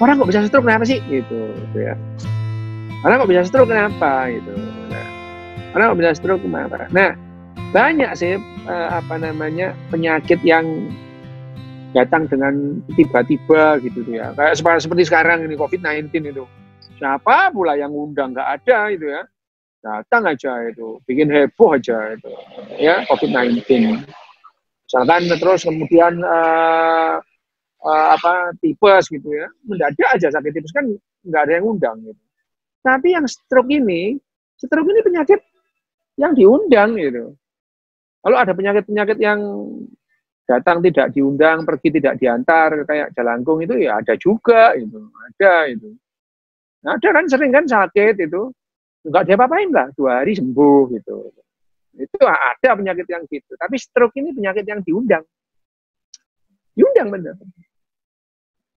orang kok bisa stroke kenapa sih gitu, gitu ya orang kok bisa stroke kenapa gitu nah, orang kok bisa stroke kenapa nah banyak sih eh, apa namanya penyakit yang datang dengan tiba-tiba gitu ya kayak seperti sekarang ini COVID-19 itu siapa pula yang undang nggak ada itu ya datang aja itu, bikin heboh aja itu, ya COVID-19. Misalkan terus kemudian uh, uh, apa tipes gitu ya mendadak aja sakit tipes kan nggak ada yang undang gitu tapi yang stroke ini stroke ini penyakit yang diundang gitu kalau ada penyakit-penyakit yang datang tidak diundang pergi tidak diantar kayak jalangkung itu ya ada juga itu ada itu nah, ada kan sering kan sakit itu nggak dia apain lah dua hari sembuh gitu itu ada penyakit yang gitu tapi stroke ini penyakit yang diundang diundang bener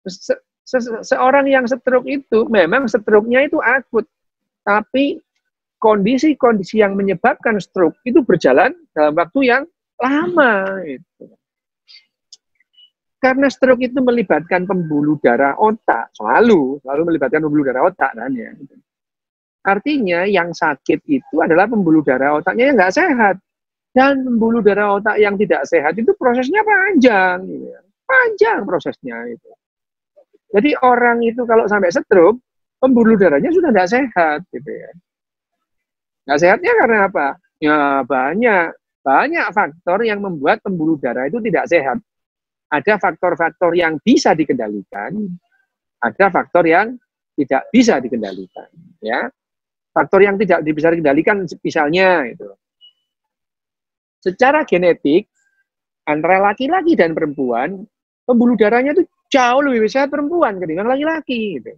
se, se, seorang yang stroke itu memang stroke-nya itu akut, tapi kondisi-kondisi yang menyebabkan stroke itu berjalan dalam waktu yang lama. Gitu. Karena stroke itu melibatkan pembuluh darah otak, selalu, selalu melibatkan pembuluh darah otak kan ya. Artinya yang sakit itu adalah pembuluh darah otaknya yang nggak sehat. Dan pembuluh darah otak yang tidak sehat itu prosesnya panjang. Gitu ya. Panjang prosesnya. itu jadi orang itu kalau sampai stroke, pembuluh darahnya sudah tidak sehat, gitu ya. Nggak sehatnya karena apa? Ya banyak, banyak faktor yang membuat pembuluh darah itu tidak sehat. Ada faktor-faktor yang bisa dikendalikan, ada faktor yang tidak bisa dikendalikan, ya. Faktor yang tidak bisa dikendalikan misalnya itu. Secara genetik antara laki-laki dan perempuan pembuluh darahnya itu jauh lebih besar perempuan ketimbang laki-laki gitu.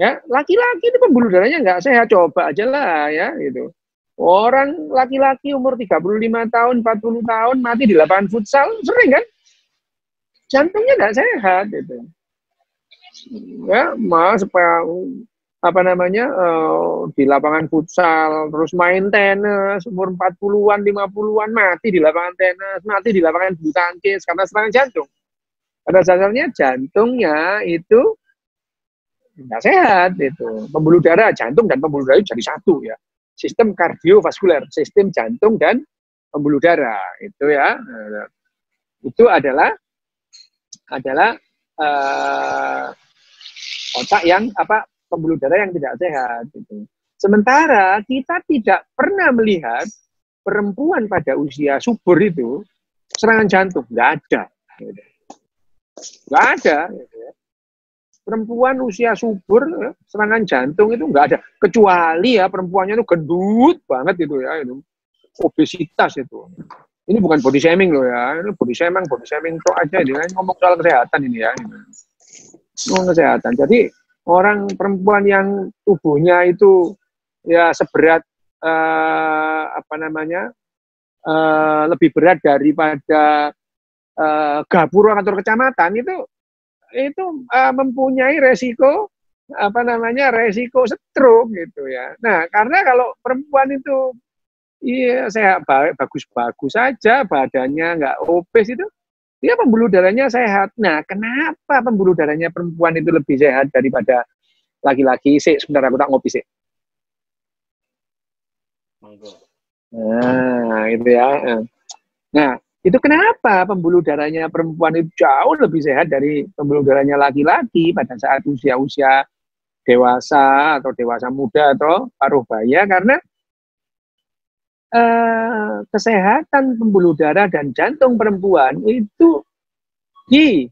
Ya, laki-laki itu pembuluh darahnya nggak sehat, coba aja lah ya gitu. Orang laki-laki umur 35 tahun, 40 tahun mati di lapangan futsal sering kan? Jantungnya nggak sehat gitu. Ya, mau supaya apa namanya uh, di lapangan futsal terus main tenis umur 40-an 50-an mati di lapangan tenis mati di lapangan bulu tangkis karena serangan jantung pada dasarnya jantungnya itu tidak sehat itu pembuluh darah jantung dan pembuluh darah jadi satu ya sistem kardiovaskuler sistem jantung dan pembuluh darah itu ya itu adalah adalah uh, otak yang apa pembuluh darah yang tidak sehat itu Sementara kita tidak pernah melihat perempuan pada usia subur itu serangan jantung nggak ada. Enggak ada perempuan usia subur eh, serangan jantung itu enggak ada kecuali ya perempuannya itu gendut banget itu ya itu obesitas itu ini bukan body shaming loh ya ini body shaming body shaming kok aja kan ngomong soal kesehatan ini ya ini ngomong kesehatan jadi orang perempuan yang tubuhnya itu ya seberat uh, apa namanya uh, lebih berat daripada uh, gapura kantor kecamatan itu itu uh, mempunyai resiko apa namanya resiko stroke gitu ya. Nah karena kalau perempuan itu iya sehat baik bagus-bagus saja badannya nggak obes itu dia pembuluh darahnya sehat. Nah kenapa pembuluh darahnya perempuan itu lebih sehat daripada laki-laki? Sih sebentar aku tak ngopi sih. Nah itu ya. Nah itu kenapa pembuluh darahnya perempuan itu jauh lebih sehat dari pembuluh darahnya laki-laki pada saat usia-usia dewasa atau dewasa muda atau paruh baya karena uh, kesehatan pembuluh darah dan jantung perempuan itu di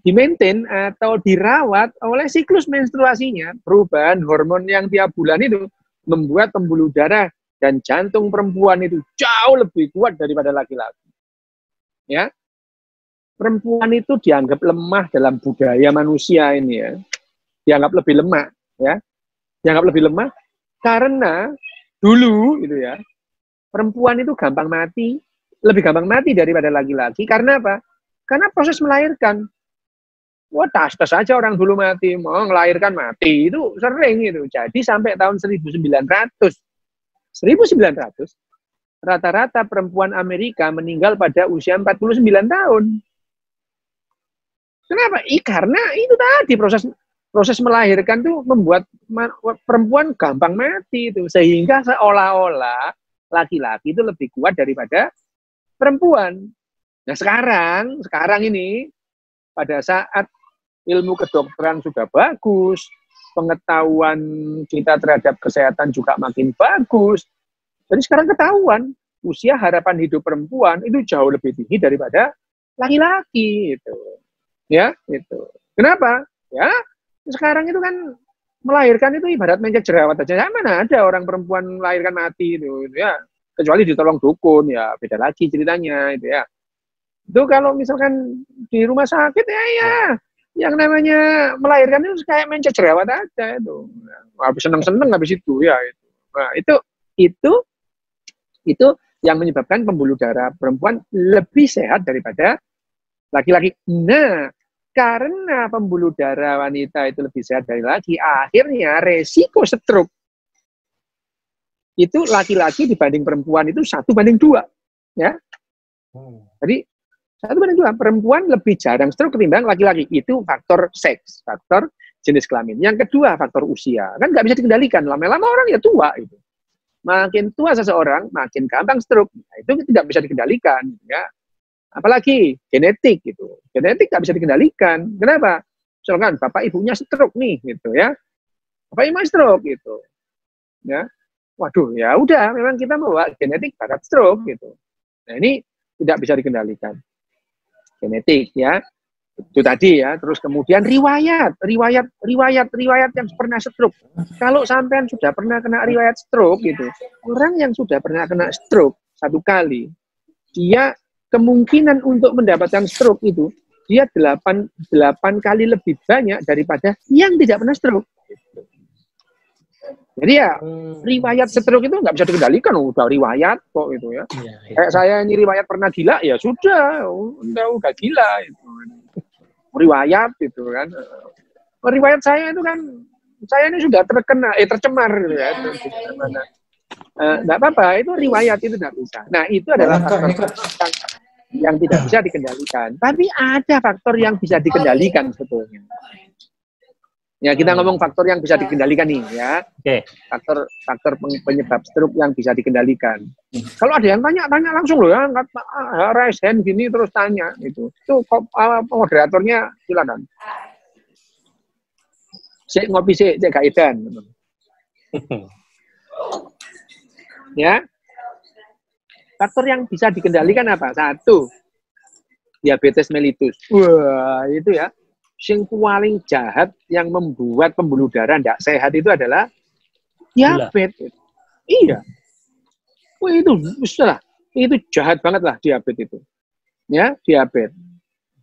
di maintain atau dirawat oleh siklus menstruasinya perubahan hormon yang tiap bulan itu membuat pembuluh darah dan jantung perempuan itu jauh lebih kuat daripada laki-laki. Ya. Perempuan itu dianggap lemah dalam budaya manusia ini ya. Dianggap lebih lemah, ya. Dianggap lebih lemah karena dulu gitu ya. Perempuan itu gampang mati, lebih gampang mati daripada laki-laki karena apa? Karena proses melahirkan. Wah, tas-tas aja orang dulu mati, mau ngelahirkan mati, itu sering itu. Jadi sampai tahun 1900 1900, rata-rata perempuan Amerika meninggal pada usia 49 tahun. Kenapa? I, karena itu tadi proses proses melahirkan tuh membuat perempuan gampang mati itu sehingga seolah-olah laki-laki itu lebih kuat daripada perempuan. Nah sekarang sekarang ini pada saat ilmu kedokteran sudah bagus, pengetahuan kita terhadap kesehatan juga makin bagus. Jadi sekarang ketahuan usia harapan hidup perempuan itu jauh lebih tinggi daripada laki-laki itu. Ya, itu. Kenapa? Ya, sekarang itu kan melahirkan itu ibarat meja jerawat aja. Ya, mana ada orang perempuan melahirkan mati itu, itu ya. Kecuali ditolong dukun ya, beda lagi ceritanya itu ya. Itu kalau misalkan di rumah sakit ya ya yang namanya melahirkan itu kayak main cerewet aja itu habis seneng seneng habis itu ya itu nah, itu itu itu yang menyebabkan pembuluh darah perempuan lebih sehat daripada laki-laki nah karena pembuluh darah wanita itu lebih sehat dari laki akhirnya resiko stroke itu laki-laki dibanding perempuan itu satu banding dua ya hmm. jadi satu banding dua, perempuan lebih jarang stroke ketimbang laki-laki. Itu faktor seks, faktor jenis kelamin. Yang kedua, faktor usia. Kan nggak bisa dikendalikan, lama-lama orang ya tua. Gitu. Makin tua seseorang, makin gampang stroke. Nah, itu tidak bisa dikendalikan. Gitu ya. Apalagi genetik. gitu. Genetik nggak bisa dikendalikan. Kenapa? Misalkan bapak ibunya stroke nih, gitu ya. Bapak ibunya stroke, gitu. Ya. Waduh, ya udah, memang kita membawa genetik bakat stroke, gitu. Nah, ini tidak bisa dikendalikan genetik ya itu tadi ya terus kemudian riwayat riwayat riwayat riwayat yang pernah stroke kalau sampean sudah pernah kena riwayat stroke iya. gitu orang yang sudah pernah kena stroke satu kali dia kemungkinan untuk mendapatkan stroke itu dia delapan delapan kali lebih banyak daripada yang tidak pernah stroke jadi ya hmm. riwayat stroke itu nggak bisa dikendalikan, oh, udah riwayat kok itu ya. ya, ya. Kayak saya ini riwayat pernah gila ya sudah, oh, udah udah gila itu. Riwayat itu kan. Riwayat saya itu kan saya ini sudah terkena eh tercemar gitu ya. ya, Ya, uh, apa-apa itu riwayat itu tidak bisa nah itu adalah faktor yang, yang tidak bisa dikendalikan tapi ada faktor yang bisa dikendalikan sebetulnya Ya, kita hmm. ngomong faktor yang bisa hmm. dikendalikan nih ya. Okay. Faktor faktor penyebab stroke yang bisa dikendalikan. Hmm. Kalau ada yang tanya, tanya langsung loh ya, angkat ah, raise hand gini terus tanya gitu. itu. Itu ah, moderatornya silakan. Saya ngopi si saya Kak Idan. ya. Faktor yang bisa dikendalikan apa? Satu, diabetes mellitus. Wah, itu ya yang paling jahat yang membuat pembuluh darah tidak sehat itu adalah diabetes. Iya. Wah, itu lah. Itu jahat banget lah diabetes itu. Ya, diabetes.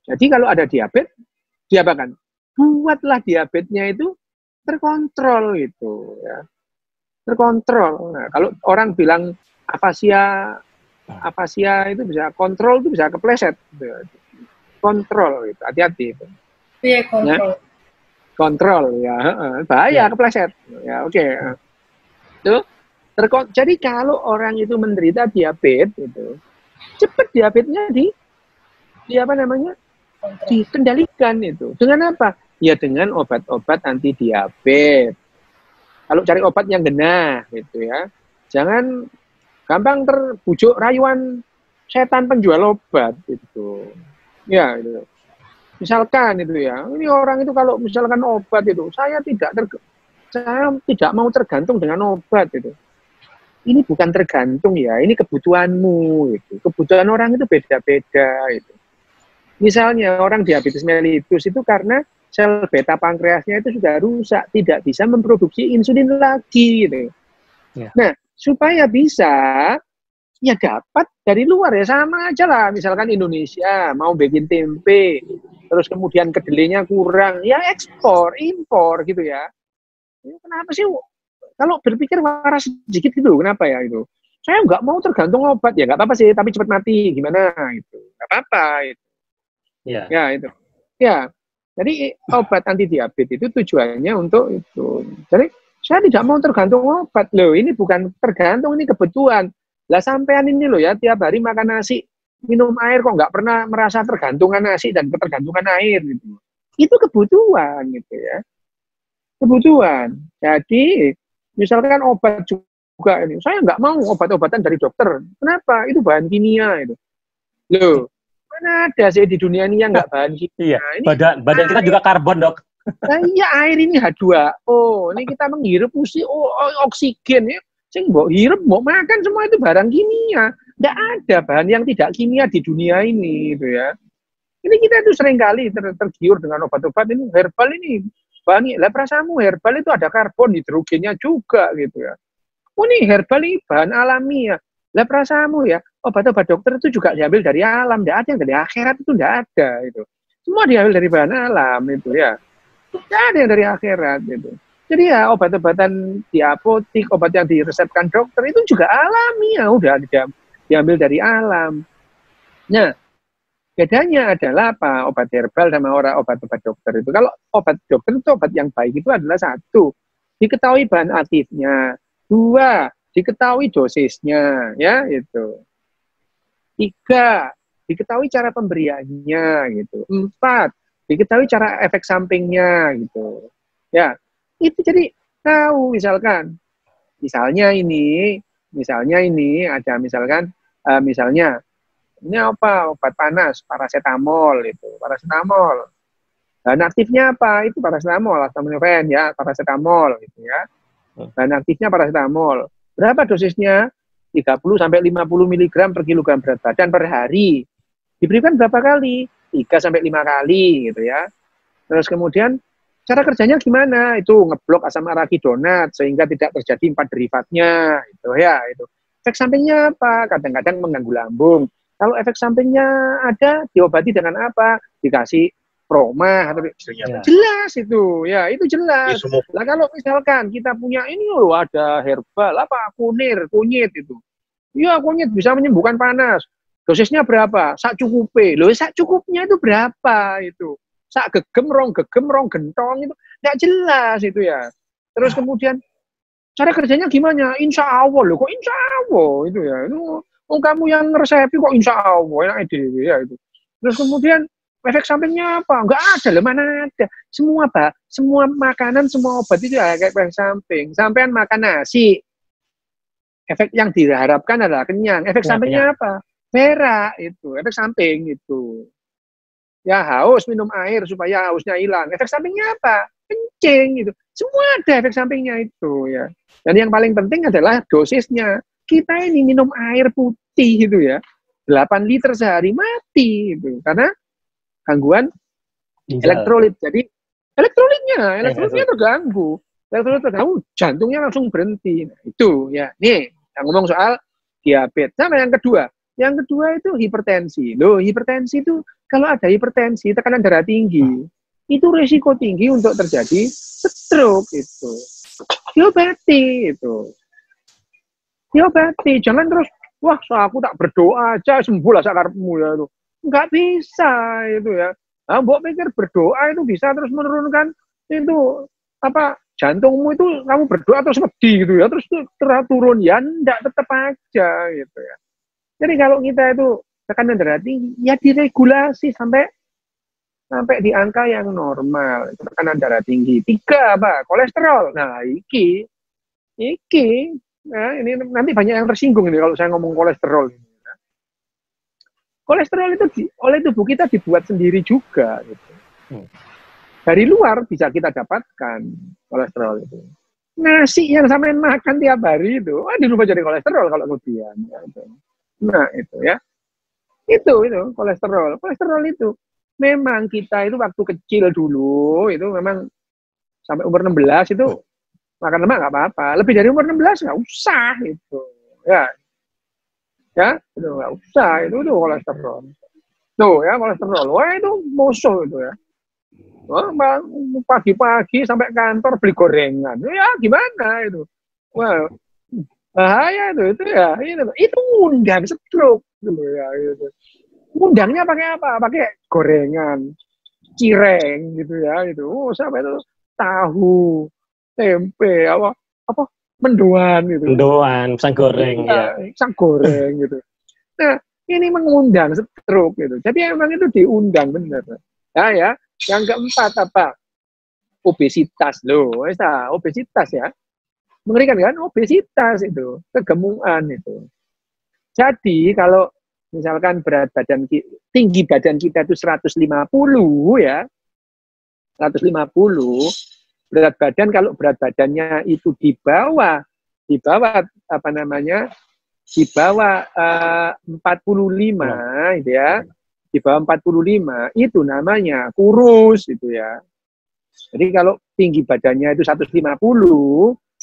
Jadi kalau ada diabetes, diapakan? Buatlah diabetesnya itu terkontrol gitu ya. Terkontrol. Nah, kalau orang bilang afasia afasia itu bisa kontrol itu bisa kepleset. Gitu. Kontrol itu Hati-hati itu. -hati, Iya, kontrol. Ya? Kontrol, ya. Bahaya, ya. kepleset. Ya, oke. Okay. Tuh. jadi kalau orang itu menderita diabetes, itu cepat diabetesnya di, di apa namanya? Kontrol. Dikendalikan itu. Dengan apa? Ya dengan obat-obat anti diabetes. Kalau cari obat yang genah gitu ya. Jangan gampang terbujuk rayuan setan penjual obat itu. Ya, gitu. Misalkan itu ya, ini orang itu kalau misalkan obat itu, saya tidak ter, saya tidak mau tergantung dengan obat itu. Ini bukan tergantung ya, ini kebutuhanmu itu. Kebutuhan orang itu beda-beda itu. Misalnya orang diabetes mellitus itu karena sel beta pankreasnya itu sudah rusak, tidak bisa memproduksi insulin lagi gitu. Ya. Nah, supaya bisa ya dapat dari luar ya sama aja lah misalkan Indonesia mau bikin tempe terus kemudian kedelainya kurang ya ekspor impor gitu ya. ya kenapa sih kalau berpikir waras sedikit gitu kenapa ya itu saya nggak mau tergantung obat ya nggak apa-apa sih tapi cepat mati gimana itu nggak apa-apa itu ya. ya itu ya jadi obat anti diabetes itu tujuannya untuk itu jadi saya tidak mau tergantung obat loh ini bukan tergantung ini kebutuhan lah sampean ini loh ya tiap hari makan nasi, minum air kok nggak pernah merasa tergantungan nasi dan ketergantungan air gitu. Itu kebutuhan gitu ya. Kebutuhan. Jadi misalkan obat juga ini, saya nggak mau obat-obatan dari dokter. Kenapa? Itu bahan kimia itu. Loh, mana ada sih di dunia ini yang nggak nah, bahan kimia? Iya. Ini badan badan kita juga karbon dok. Nah, iya air ini H2O. Ini kita menghirup oh, oh, oksigen ya sing mbok hirup, mbok makan semua itu barang kimia. Tidak ada bahan yang tidak kimia di dunia ini itu ya. Ini kita itu seringkali ter tergiur dengan obat-obat ini herbal ini. Bani, lah perasaanmu herbal itu ada karbon hidrogennya juga gitu ya. Oh ini herbal ini bahan alami ya. Lah perasaanmu ya, obat-obat dokter itu juga diambil dari alam, enggak ada yang dari akhirat itu enggak ada itu. Semua diambil dari bahan alam itu ya. Tidak ada yang dari akhirat itu. Jadi ya obat-obatan di apotik, obat yang diresepkan dokter itu juga alami ya udah diambil dari alam. Nah, bedanya adalah apa obat herbal sama orang obat-obat dokter itu. Kalau obat dokter itu obat yang baik itu adalah satu, diketahui bahan aktifnya, dua, diketahui dosisnya, ya itu. Tiga, diketahui cara pemberiannya gitu. Empat, diketahui cara efek sampingnya gitu. Ya, itu jadi tahu misalkan misalnya ini misalnya ini ada misalkan uh, misalnya ini apa obat panas paracetamol itu paracetamol dan nah, aktifnya apa itu paracetamol acetaminophen ya paracetamol gitu ya dan hmm. aktifnya paracetamol berapa dosisnya 30 sampai 50 mg per kilogram berat badan per hari diberikan berapa kali 3 sampai 5 kali gitu ya terus kemudian Cara kerjanya gimana? Itu ngeblok asam donat sehingga tidak terjadi empat derivatnya, itu ya, itu. Efek sampingnya apa? Kadang-kadang mengganggu lambung. Kalau efek sampingnya ada, diobati dengan apa? Dikasih proma atau ya. jelas itu ya itu jelas ya, nah kalau misalkan kita punya ini loh ada herbal apa kunir kunyit itu ya kunyit bisa menyembuhkan panas dosisnya berapa sak p loh sak cukupnya itu berapa itu sak gegemrong gegemrong gentong itu tidak jelas itu ya terus kemudian cara kerjanya gimana insya allah loh kok insya allah itu ya itu oh, kamu yang ngeresepi kok insya allah enak ide ya itu terus kemudian efek sampingnya apa nggak ada loh mana ada semua apa semua makanan semua obat itu ya kayak efek samping sampean makan nasi efek yang diharapkan adalah kenyang efek ya, sampingnya ya. apa merah itu efek samping itu ya haus minum air supaya hausnya hilang. Efek sampingnya apa? Kencing gitu. Semua ada efek sampingnya itu ya. Dan yang paling penting adalah dosisnya. Kita ini minum air putih gitu ya. 8 liter sehari mati gitu. Karena gangguan Bisa. elektrolit. Jadi elektrolitnya, eh, elektrolitnya terganggu. Elektrolit terganggu, jantungnya langsung berhenti. Nah, itu ya. Nih, yang ngomong soal diabetes. Sama yang kedua. Yang kedua itu hipertensi. Loh, hipertensi itu kalau ada hipertensi, tekanan darah tinggi, itu risiko tinggi untuk terjadi stroke itu. Diobati itu. Diobati, jangan terus wah so aku tak berdoa aja sembuh lah sakarmu ya itu. Enggak bisa itu ya. Nah, mbok pikir berdoa itu bisa terus menurunkan itu apa jantungmu itu kamu berdoa terus lebih gitu ya terus turun ya enggak tetap aja gitu ya. Jadi kalau kita itu tekanan darah tinggi ya diregulasi sampai sampai di angka yang normal tekanan darah tinggi tiga apa kolesterol nah iki iki nah ini nanti banyak yang tersinggung ini kalau saya ngomong kolesterol ini ya. kolesterol itu di, oleh tubuh kita dibuat sendiri juga gitu. Hmm. dari luar bisa kita dapatkan kolesterol itu nasi yang sampean makan tiap hari itu ah dirubah jadi kolesterol kalau kemudian ya, nah itu ya itu itu kolesterol kolesterol itu memang kita itu waktu kecil dulu itu memang sampai umur 16 itu oh. makan lemak nggak apa-apa lebih dari umur 16 nggak usah itu ya ya itu nggak usah itu tuh kolesterol tuh ya kolesterol wah itu musuh itu ya pagi-pagi sampai kantor beli gorengan ya gimana itu wah bahaya tuh itu ya iya, itu itu undang setruk gitu ya iya, iya. gitu. undangnya pakai apa pakai gorengan cireng gitu ya itu oh siapa itu tahu tempe apa apa mendoan gitu mendoan pisang goreng ya, ya. goreng gitu nah ini mengundang setruk gitu jadi emang itu diundang bener ya ya yang keempat apa obesitas loh bisa obesitas ya mengerikan kan obesitas itu, kegemukan itu. Jadi kalau misalkan berat badan tinggi badan kita itu 150 ya, 150 berat badan kalau berat badannya itu di bawah di bawah apa namanya di bawah eh, uh, 45 ya. gitu ya di bawah 45 itu namanya kurus itu ya jadi kalau tinggi badannya itu 150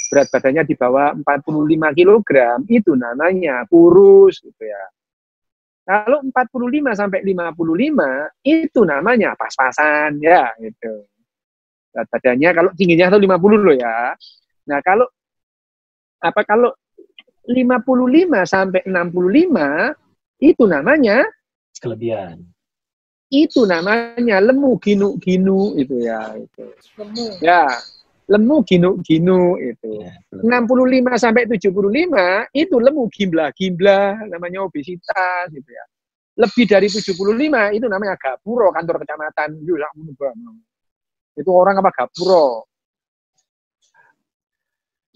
berat badannya di bawah 45 kg, itu namanya kurus gitu ya. Kalau 45 sampai 55 itu namanya pas-pasan ya gitu. Berat badannya kalau tingginya itu 50 loh ya. Nah, kalau apa kalau 55 sampai 65 itu namanya kelebihan. Itu namanya lemu ginu-ginu itu ya itu. Lemu. Ya, lemu ginu-ginu itu. Ya, puluh 65 sampai 75 itu lemu gimbla-gimbla namanya obesitas gitu ya. Lebih dari 75 itu namanya gapuro kantor kecamatan itu orang apa gapuro.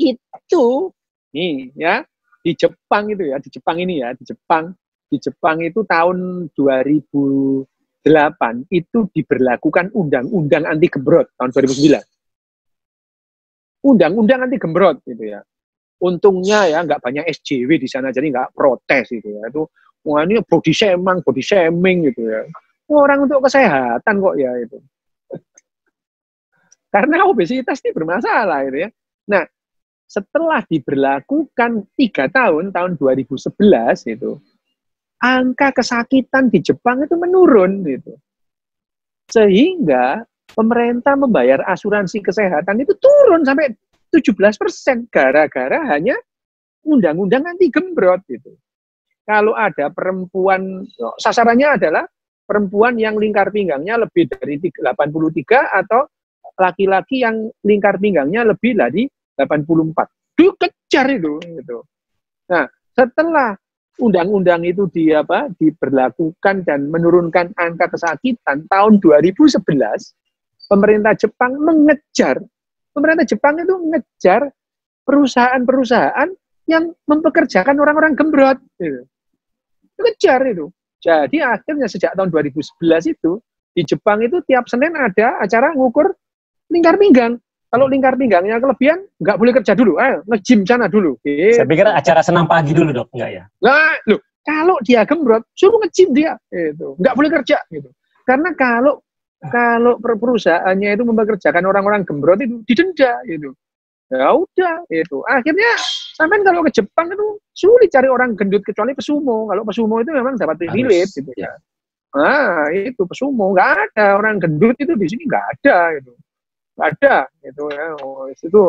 Itu nih ya di Jepang itu ya di Jepang ini ya di Jepang di Jepang itu tahun 2008 itu diberlakukan undang-undang anti gebrot tahun 2009 undang-undang nanti gembrot gitu ya. Untungnya ya nggak banyak SJW di sana jadi nggak protes gitu ya. Itu wah ini body shaming, body shaming gitu ya. Orang untuk kesehatan kok ya itu. Karena obesitas ini bermasalah gitu ya. Nah, setelah diberlakukan tiga tahun, tahun 2011 itu, angka kesakitan di Jepang itu menurun gitu. Sehingga pemerintah membayar asuransi kesehatan itu turun sampai 17 persen gara-gara hanya undang-undang anti gembrot gitu. Kalau ada perempuan, sasarannya adalah perempuan yang lingkar pinggangnya lebih dari 83 atau laki-laki yang lingkar pinggangnya lebih dari 84. Duh, kejar itu. Gitu. Nah, setelah undang-undang itu di apa diberlakukan dan menurunkan angka kesakitan tahun 2011 pemerintah Jepang mengejar, pemerintah Jepang itu mengejar perusahaan-perusahaan yang mempekerjakan orang-orang gembrot. itu Kejar itu. Jadi akhirnya sejak tahun 2011 itu, di Jepang itu tiap Senin ada acara ngukur lingkar pinggang. Kalau lingkar pinggangnya kelebihan, nggak boleh kerja dulu. eh, ngejim sana dulu. Gitu. Saya pikir acara senam pagi dulu, dok. Nggak ya? Nah, loh, kalau dia gembrot, suruh ngejim dia. itu Nggak boleh kerja. Gitu. Karena kalau kalau per perusahaannya itu mempekerjakan orang-orang gembrot itu didenda gitu ya udah itu akhirnya sampai kalau ke Jepang itu sulit cari orang gendut kecuali pesumo kalau pesumo itu memang dapat privilege gitu ya kan. nah itu pesumo enggak ada orang gendut itu di sini enggak ada gitu Enggak ada gitu ya oh, itu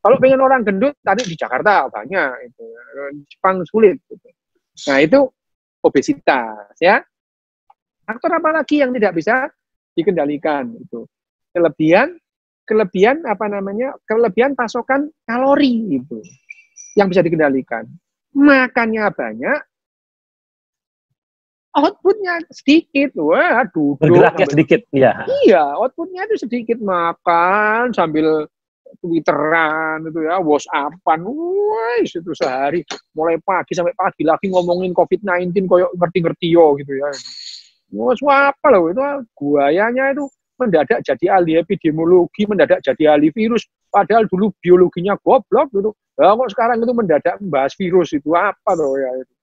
kalau pengen orang gendut tadi di Jakarta banyak itu di Jepang sulit gitu. nah itu obesitas ya Aktor apa lagi yang tidak bisa dikendalikan itu kelebihan kelebihan apa namanya kelebihan pasokan kalori itu yang bisa dikendalikan makannya banyak outputnya sedikit wah duduk bergeraknya sedikit ya iya outputnya itu sedikit makan sambil twitteran itu ya whatsappan wah itu sehari mulai pagi sampai pagi lagi ngomongin covid 19 koyok ngerti-ngerti yo gitu ya apa loh itu kan buayanya itu mendadak jadi ahli epidemiologi, mendadak jadi ahli virus. Padahal dulu biologinya goblok gitu. Nah, kok sekarang itu mendadak membahas virus itu apa loh ya itu.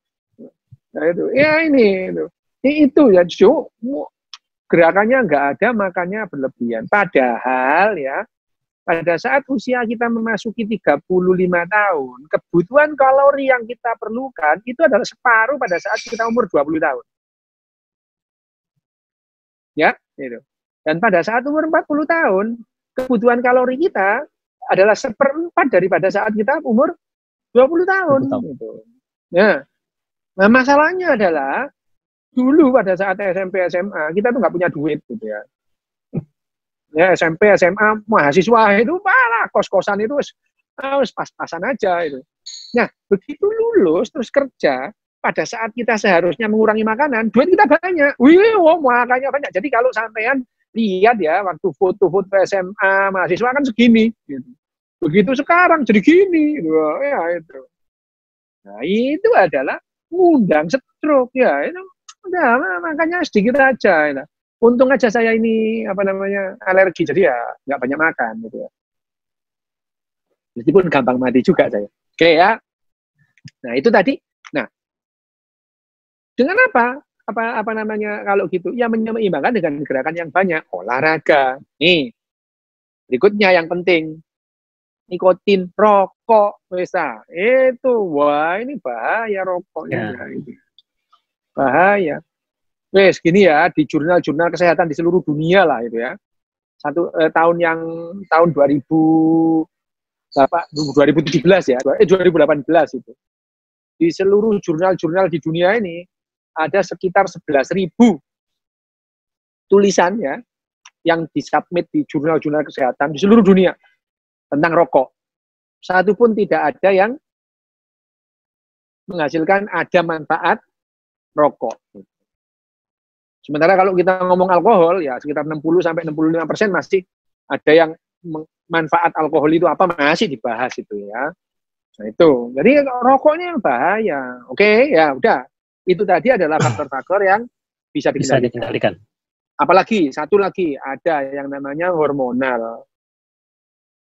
Nah, itu ya ini itu. Ini ya, itu ya Jo, gerakannya nggak ada makanya berlebihan. Padahal ya pada saat usia kita memasuki 35 tahun, kebutuhan kalori yang kita perlukan itu adalah separuh pada saat kita umur 20 tahun ya gitu. Dan pada saat umur 40 tahun, kebutuhan kalori kita adalah seperempat daripada saat kita umur 20 tahun. 20 tahun. Gitu. Ya. Nah, masalahnya adalah dulu pada saat SMP SMA kita tuh nggak punya duit gitu ya. Ya SMP SMA mahasiswa itu parah kos-kosan itu harus ah, pas-pasan aja itu. Nah, begitu lulus terus kerja, pada saat kita seharusnya mengurangi makanan, duit kita banyak. Wih, wow, makanya banyak. Jadi kalau sampean lihat ya waktu foto-foto SMA mahasiswa kan segini gitu. Begitu sekarang jadi gini. Gitu. Ya itu. Nah, itu adalah ngundang stroke ya itu. Udah, makanya sedikit aja. Gitu. Untung aja saya ini apa namanya alergi, jadi ya nggak banyak makan gitu ya. Meskipun gampang mati juga saya. Oke ya. Nah itu tadi dengan apa? Apa apa namanya kalau gitu? Ya menyeimbangkan dengan gerakan yang banyak, olahraga. Nih. Berikutnya yang penting, nikotin, rokok, bisa. Ah. Itu wah ini bahaya rokoknya. Ya. Bahaya. Wes gini ya di jurnal-jurnal kesehatan di seluruh dunia lah itu ya. Satu eh, tahun yang tahun 2000 Bapak 2017 ya, eh 2018 itu. Di seluruh jurnal-jurnal di dunia ini ada sekitar 11.000 tulisannya yang disubmit di jurnal-jurnal kesehatan di seluruh dunia tentang rokok. Satu pun tidak ada yang menghasilkan ada manfaat rokok. Sementara kalau kita ngomong alkohol ya sekitar 60 sampai 65 persen masih ada yang manfaat alkohol itu apa masih dibahas itu ya. Nah itu. Jadi rokoknya yang bahaya. Oke, ya udah itu tadi adalah faktor-faktor yang bisa dikendalikan. bisa Apalagi satu lagi ada yang namanya hormonal.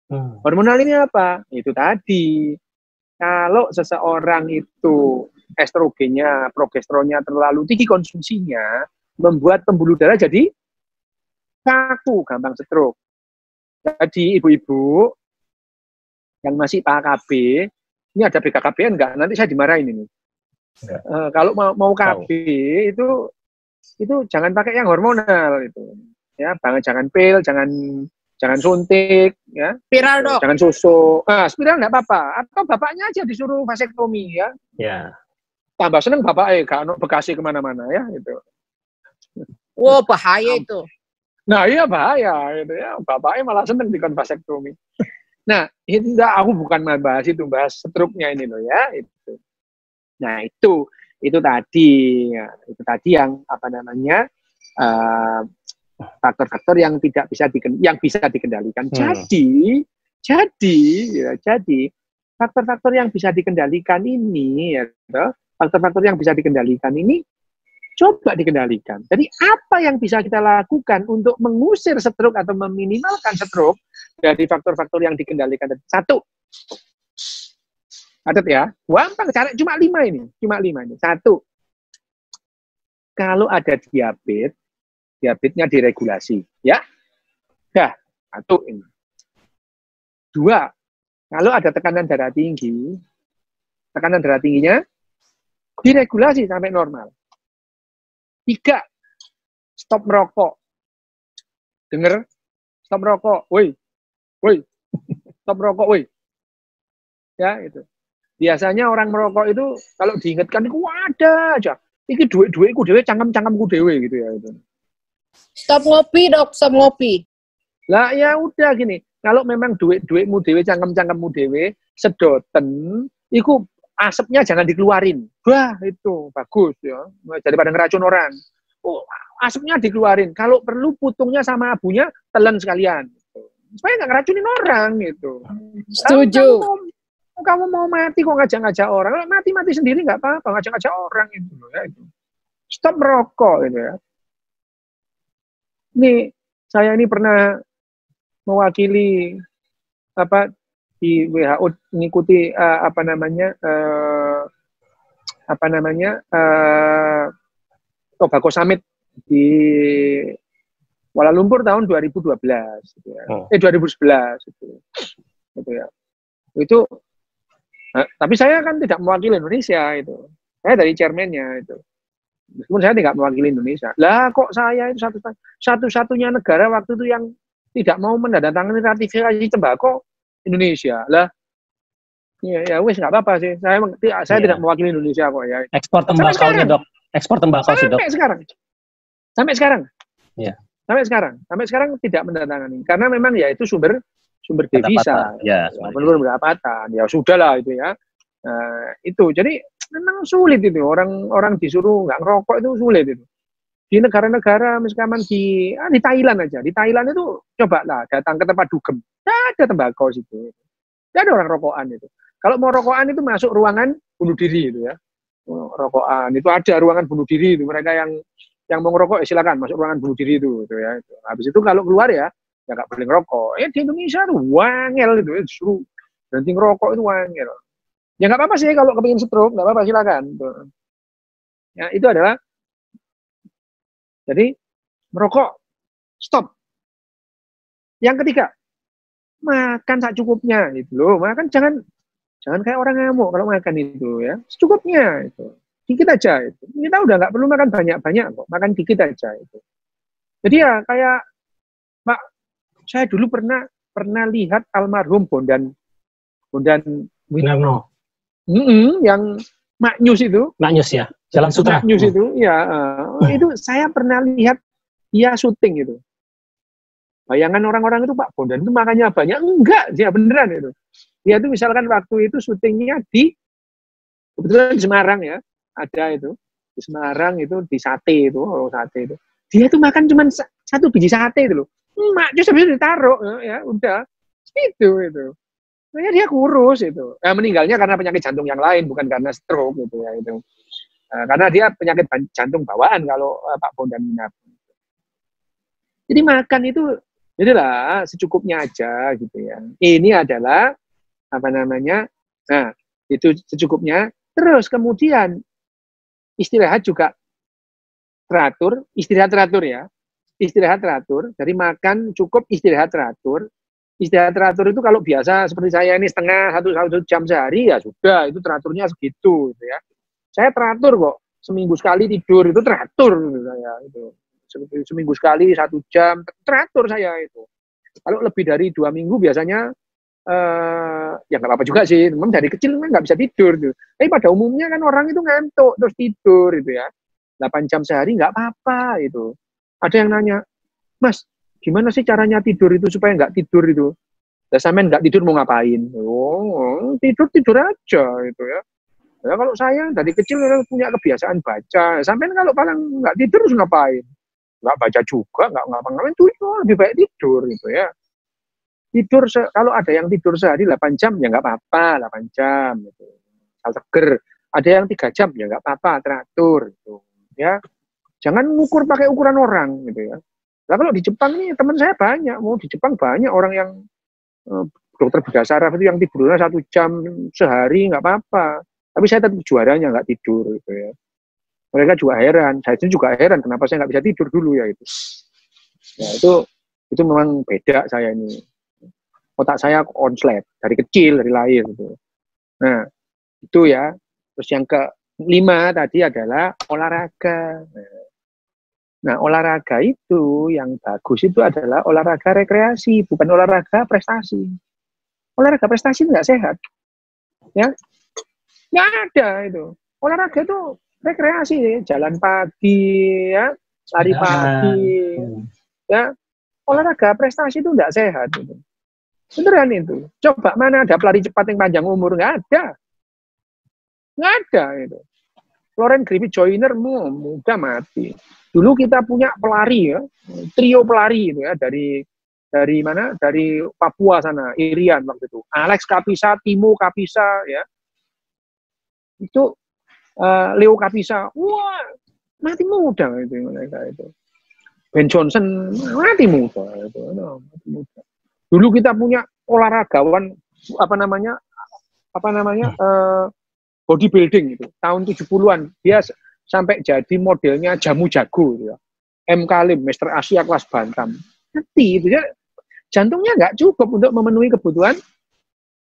Hmm. Hormonal ini apa? Itu tadi kalau seseorang itu estrogennya, progesteronnya terlalu tinggi konsumsinya, membuat pembuluh darah jadi kaku, gampang stroke. Jadi ibu-ibu yang masih PKB, ini ada BKKBN enggak? Nanti saya dimarahin ini. Uh, kalau mau, mau KB itu itu jangan pakai yang hormonal itu ya banget jangan pil jangan jangan suntik ya spiral dok jangan susu nah, spiral nggak apa-apa atau bapaknya aja disuruh vasektomi ya ya tambah seneng bapak eh kalau bekasi kemana-mana ya gitu wow bahaya itu nah iya bahaya gitu ya bapaknya malah seneng dikon vasektomi nah itu enggak aku bukan bahas itu bahas struknya ini loh ya itu Nah itu itu tadi itu tadi yang apa namanya eh, faktor-faktor uh, yang tidak bisa diken yang bisa dikendalikan. Hmm. Jadi jadi ya, jadi faktor-faktor yang bisa dikendalikan ini ya faktor-faktor yang bisa dikendalikan ini coba dikendalikan. Jadi apa yang bisa kita lakukan untuk mengusir stroke atau meminimalkan stroke dari faktor-faktor yang dikendalikan? Satu, Catat ya. Gampang cara cuma lima ini, cuma lima ini. Satu, kalau ada diabetes, diabetesnya diregulasi, ya. Dah, satu ini. Dua, kalau ada tekanan darah tinggi, tekanan darah tingginya diregulasi sampai normal. Tiga, stop merokok. Dengar? Stop merokok, woi, woi, stop merokok, woi. Ya, itu biasanya orang merokok itu kalau diingatkan itu ada aja ini duit-duitku dewe cangkem-cangkemku dewe gitu ya itu. Stop ngopi, Dok, stop ngopi. Lah ya udah gini, kalau memang duit-duitmu dewe cangkem-cangkemmu dewe sedoten iku asapnya jangan dikeluarin. Wah, itu bagus ya. Jadi pada ngeracun orang. Oh, asapnya dikeluarin. Kalau perlu putungnya sama abunya telan sekalian. Supaya nggak ngeracunin orang gitu. Setuju. Oh, kamu mau mati kok ngajak-ngajak orang, mati-mati sendiri nggak apa-apa, ngajak-ngajak orang itu ya itu. Stop merokok gitu ya. Ini saya ini pernah mewakili apa di WHO mengikuti uh, apa namanya uh, apa namanya uh, Tobacco Summit di Kuala Lumpur tahun 2012 gitu ya. Oh. Eh 2011 gitu. Ya. Gitu ya. Itu Eh, tapi saya kan tidak mewakili Indonesia itu. Saya dari chairmannya itu. Meskipun saya tidak mewakili Indonesia. Lah kok saya itu satu satunya negara waktu itu yang tidak mau menandatangani ratifikasi tembakau Indonesia. Lah ya, ya wis nggak apa-apa sih. Saya saya yeah. tidak mewakili Indonesia kok ya. Ekspor tembakau nya dok. Ekspor tembakau sih dok. Sampai sekarang. Sampai sekarang. Ya. Sampai sekarang. Sampai sekarang tidak mendatangani. karena memang ya itu sumber sumber devisa ya, menurun pendapatan ya sudahlah itu ya nah, itu jadi memang sulit itu orang orang disuruh nggak ngerokok itu sulit itu di negara-negara misalkan di ah, di Thailand aja di Thailand itu coba lah datang ke tempat dugem tidak ada tembakau situ tidak ada orang rokokan itu kalau mau rokokan itu masuk ruangan bunuh diri itu ya rokokan itu ada ruangan bunuh diri itu mereka yang yang mau ngerokok ya silakan masuk ruangan bunuh diri itu gitu ya habis itu kalau keluar ya ya nggak boleh ngerokok ya di Indonesia itu wangel itu ya, eh, suruh berhenti ngerokok itu wangel ya nggak apa-apa sih kalau kepingin stroke nggak apa-apa silakan ya itu adalah jadi merokok stop yang ketiga makan tak cukupnya gitu loh makan jangan jangan kayak orang ngamuk kalau makan itu ya secukupnya itu dikit aja itu kita udah nggak perlu makan banyak-banyak kok makan dikit aja itu jadi ya kayak saya dulu pernah pernah lihat almarhum Bondan Bondan Winarno. Mm hmm yang Maknyus itu. Maknyus ya. Jalan Sutra. Maknyus hmm. itu, ya. Uh, Itu saya pernah lihat dia syuting itu. Bayangan orang-orang itu Pak Bondan itu makanya banyak enggak dia beneran itu. Dia itu misalkan waktu itu syutingnya di kebetulan di Semarang ya ada itu di Semarang itu di sate itu kalau oh, sate itu dia itu makan cuma satu biji sate itu loh emak terus habis ditaruh eh, ya udah itu itu makanya dia kurus itu nah, eh, meninggalnya karena penyakit jantung yang lain bukan karena stroke gitu ya itu eh, karena dia penyakit jantung bawaan kalau Pak Bondan minat jadi makan itu jadilah secukupnya aja gitu ya ini adalah apa namanya nah itu secukupnya terus kemudian istirahat juga teratur istirahat teratur ya istirahat teratur, dari makan cukup istirahat teratur. Istirahat teratur itu kalau biasa seperti saya ini setengah satu satu jam sehari ya sudah itu teraturnya segitu gitu ya. Saya teratur kok seminggu sekali tidur itu teratur gitu saya itu seminggu sekali satu jam teratur saya itu. Kalau lebih dari dua minggu biasanya eh, ya nggak apa-apa juga sih. Memang dari kecil memang nggak bisa tidur. Gitu. Tapi pada umumnya kan orang itu ngantuk terus tidur gitu ya. 8 jam sehari nggak apa-apa itu ada yang nanya, Mas, gimana sih caranya tidur itu supaya nggak tidur itu? saya main nggak tidur mau ngapain? Oh, tidur tidur aja itu ya. Ya kalau saya dari kecil punya kebiasaan baca. Sampai kalau paling nggak tidur harus ngapain? Nggak baca juga, nggak ngapa-ngapain tuh lebih baik tidur gitu ya. Tidur kalau ada yang tidur sehari 8 jam ya nggak apa-apa, 8 jam gitu. seger. Ada yang tiga jam ya nggak apa-apa, teratur gitu. Ya, Jangan ngukur pakai ukuran orang gitu ya. Nah, kalau di Jepang nih teman saya banyak, mau di Jepang banyak orang yang uh, dokter bedah saraf itu yang tidurnya satu jam sehari nggak apa-apa. Tapi saya tetap juaranya nggak tidur gitu ya. Mereka juga heran, saya itu juga heran kenapa saya nggak bisa tidur dulu ya itu. Ya itu itu memang beda saya ini. Otak saya onslet dari kecil dari lahir gitu. Nah itu ya. Terus yang ke lima tadi adalah olahraga. Nah, Nah, olahraga itu yang bagus itu adalah olahraga rekreasi, bukan olahraga prestasi. Olahraga prestasi enggak sehat. Ya. Enggak ada itu. Olahraga itu rekreasi, jalan pagi ya, lari pagi. Ya. Olahraga prestasi itu enggak sehat itu. Beneran itu. Coba mana ada pelari cepat yang panjang umur enggak ada. Enggak ada itu. Loren Griffith Joyner muda mati. Dulu kita punya pelari ya, trio pelari itu ya dari dari mana? Dari Papua sana, Irian waktu itu. Alex Kapisa, Timo Kapisa ya. Itu uh, Leo Kapisa. Wah, mati muda itu mereka itu. Ben Johnson mati muda itu. No, mati muda. Dulu kita punya olahragawan apa namanya? Apa namanya? Uh, bodybuilding itu tahun 70-an dia sampai jadi modelnya jamu jago gitu ya. M Kalim, Mister Asia kelas Bantam. Nanti itu ya jantungnya nggak cukup untuk memenuhi kebutuhan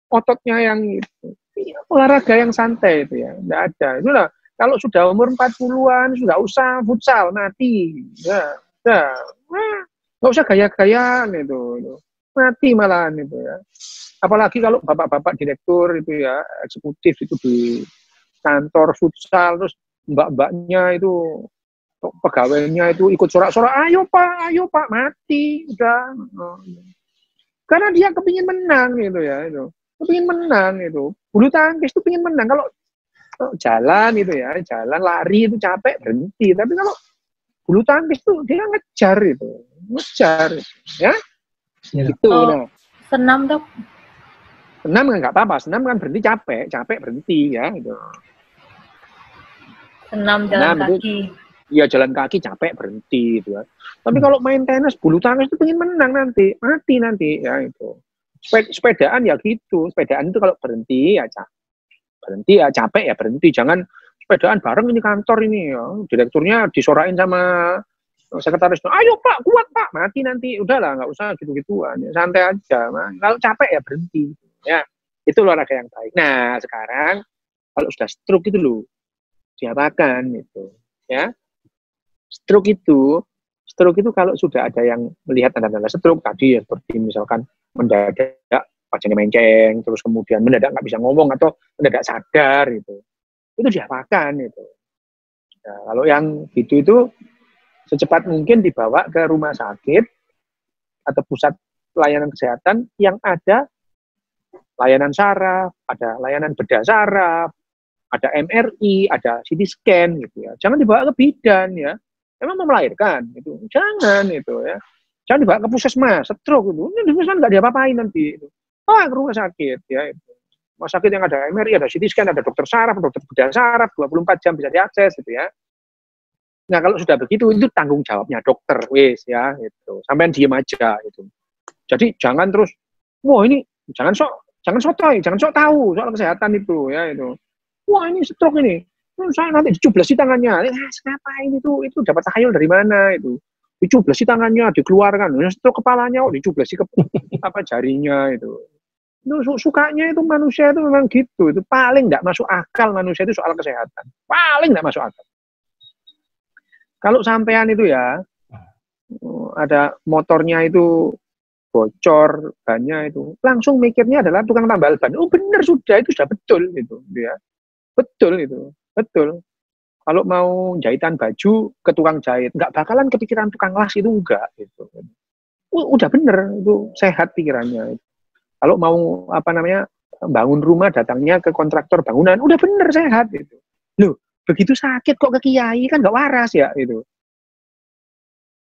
ototnya yang itu. Iya, olahraga yang santai itu ya, nggak ada. Itu lah, kalau sudah umur 40-an, sudah usah futsal, mati. Ya, ya. Nah, nggak usah gaya-gayaan itu, itu. Mati malahan itu ya apalagi kalau bapak-bapak direktur itu ya eksekutif itu di kantor futsal terus mbak-mbaknya itu pegawainya itu ikut sorak-sorak ayo pak ayo pak mati udah karena dia kepingin menang gitu ya itu kepingin menang itu bulu tangkis itu pingin menang kalau jalan itu ya jalan lari itu capek berhenti tapi kalau bulu tangkis tuh dia ngejar itu ngejar ya, ya. itu oh, nah. senam dok senam kan nggak apa-apa senam kan berhenti capek capek berhenti ya gitu senam jalan senam, kaki Iya jalan kaki capek berhenti gitu ya. Tapi hmm. kalau main tenis bulu tangkis itu pengen menang nanti, mati nanti ya itu. sepedaan ya gitu, sepedaan itu kalau berhenti ya capek. Berhenti ya capek ya berhenti, jangan sepedaan bareng ini kantor ini ya. Direkturnya disorain sama sekretaris ayo pak kuat pak mati nanti udahlah nggak usah gitu gituan ya, santai aja kalau capek ya berhenti ya itu olahraga yang baik nah sekarang kalau sudah stroke itu loh diapakan itu ya stroke itu stroke itu kalau sudah ada yang melihat tanda-tanda stroke tadi ya seperti misalkan mendadak wajahnya menceng terus kemudian mendadak nggak bisa ngomong atau mendadak sadar itu itu diapakan itu nah, kalau yang gitu itu secepat mungkin dibawa ke rumah sakit atau pusat pelayanan kesehatan yang ada layanan saraf, ada layanan bedah saraf, ada MRI, ada CT scan gitu ya. Jangan dibawa ke bidan ya. Emang mau melahirkan gitu. Jangan itu ya. Jangan dibawa ke puskesmas, stroke gitu. Ini di puskesmas nggak diapa-apain nanti. Gitu. Oh, ke rumah sakit ya. Rumah sakit yang ada MRI, ada CT scan, ada dokter saraf, dokter bedah saraf, 24 jam bisa diakses gitu ya. Nah kalau sudah begitu itu tanggung jawabnya dokter, wes ya itu. Sampai diem aja itu. Jadi jangan terus, wah ini jangan sok Jangan sotoy, jangan sok tahu soal kesehatan itu ya itu. Wah ini stroke ini, hmm, saya nanti dicublesi tangannya. Eh, kenapa ini tuh? Itu dapat tahayul dari mana itu? Dicublesi tangannya, dikeluarkan. Stroke kepalanya, oh, dicublesi ke apa jarinya itu. Itu sukanya itu manusia itu memang gitu. Itu paling tidak masuk akal manusia itu soal kesehatan. Paling tidak masuk akal. Kalau sampean itu ya, ah. oh, ada motornya itu bocor bannya itu langsung mikirnya adalah tukang tambal ban oh benar sudah itu sudah betul gitu, gitu ya betul itu betul kalau mau jahitan baju ke tukang jahit nggak bakalan kepikiran tukang las itu enggak gitu udah bener itu sehat pikirannya kalau mau apa namanya bangun rumah datangnya ke kontraktor bangunan udah bener sehat itu loh begitu sakit kok ke kiai kan nggak waras ya itu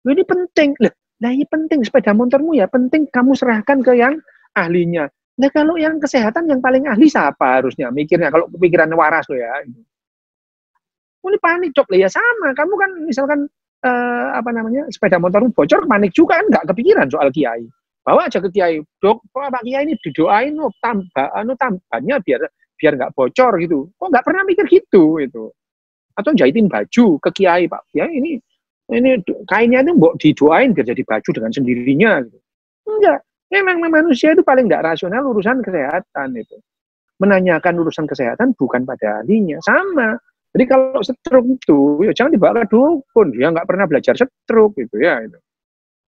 ini penting lah Nah ini penting sepeda motormu ya, penting kamu serahkan ke yang ahlinya. Nah kalau yang kesehatan yang paling ahli siapa harusnya mikirnya kalau kepikiran waras loh ya. Ini panik cok ya sama. Kamu kan misalkan eh, apa namanya sepeda motormu bocor panik juga kan Gak kepikiran soal kiai. Bawa aja ke kiai, dok, pak kiai ini didoain, no, oh, tambah, anu tambahnya biar biar nggak bocor gitu. Kok nggak pernah mikir gitu itu? Atau jahitin baju ke kiai pak kiai ini ini kainnya itu mbok diduain biar jadi baju dengan sendirinya gitu. enggak memang manusia itu paling tidak rasional urusan kesehatan itu menanyakan urusan kesehatan bukan pada ahlinya sama jadi kalau stroke itu ya jangan dibawa ke dukun dia nggak pernah belajar stroke gitu ya itu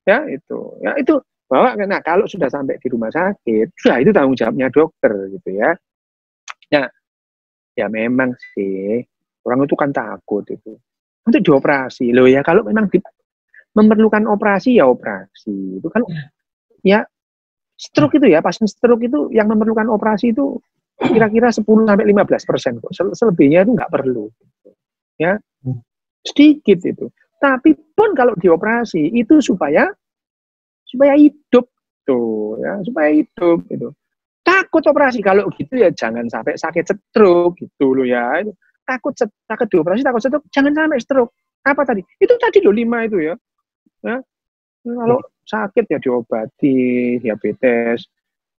ya itu ya itu bawa nah kalau sudah sampai di rumah sakit sudah itu tanggung jawabnya dokter gitu ya Ya, ya memang sih orang itu kan takut itu untuk dioperasi loh ya kalau memang di, memerlukan operasi ya operasi itu kan ya, ya stroke itu ya pasien stroke itu yang memerlukan operasi itu kira-kira 10 sampai 15 persen kok selebihnya itu nggak perlu ya hmm. sedikit itu tapi pun kalau dioperasi itu supaya supaya hidup tuh ya supaya hidup itu takut operasi kalau gitu ya jangan sampai sakit stroke gitu loh ya takut takut dioperasi takut stroke jangan sampai stroke apa tadi itu tadi loh lima itu ya nah, kalau hmm. sakit ya diobati diabetes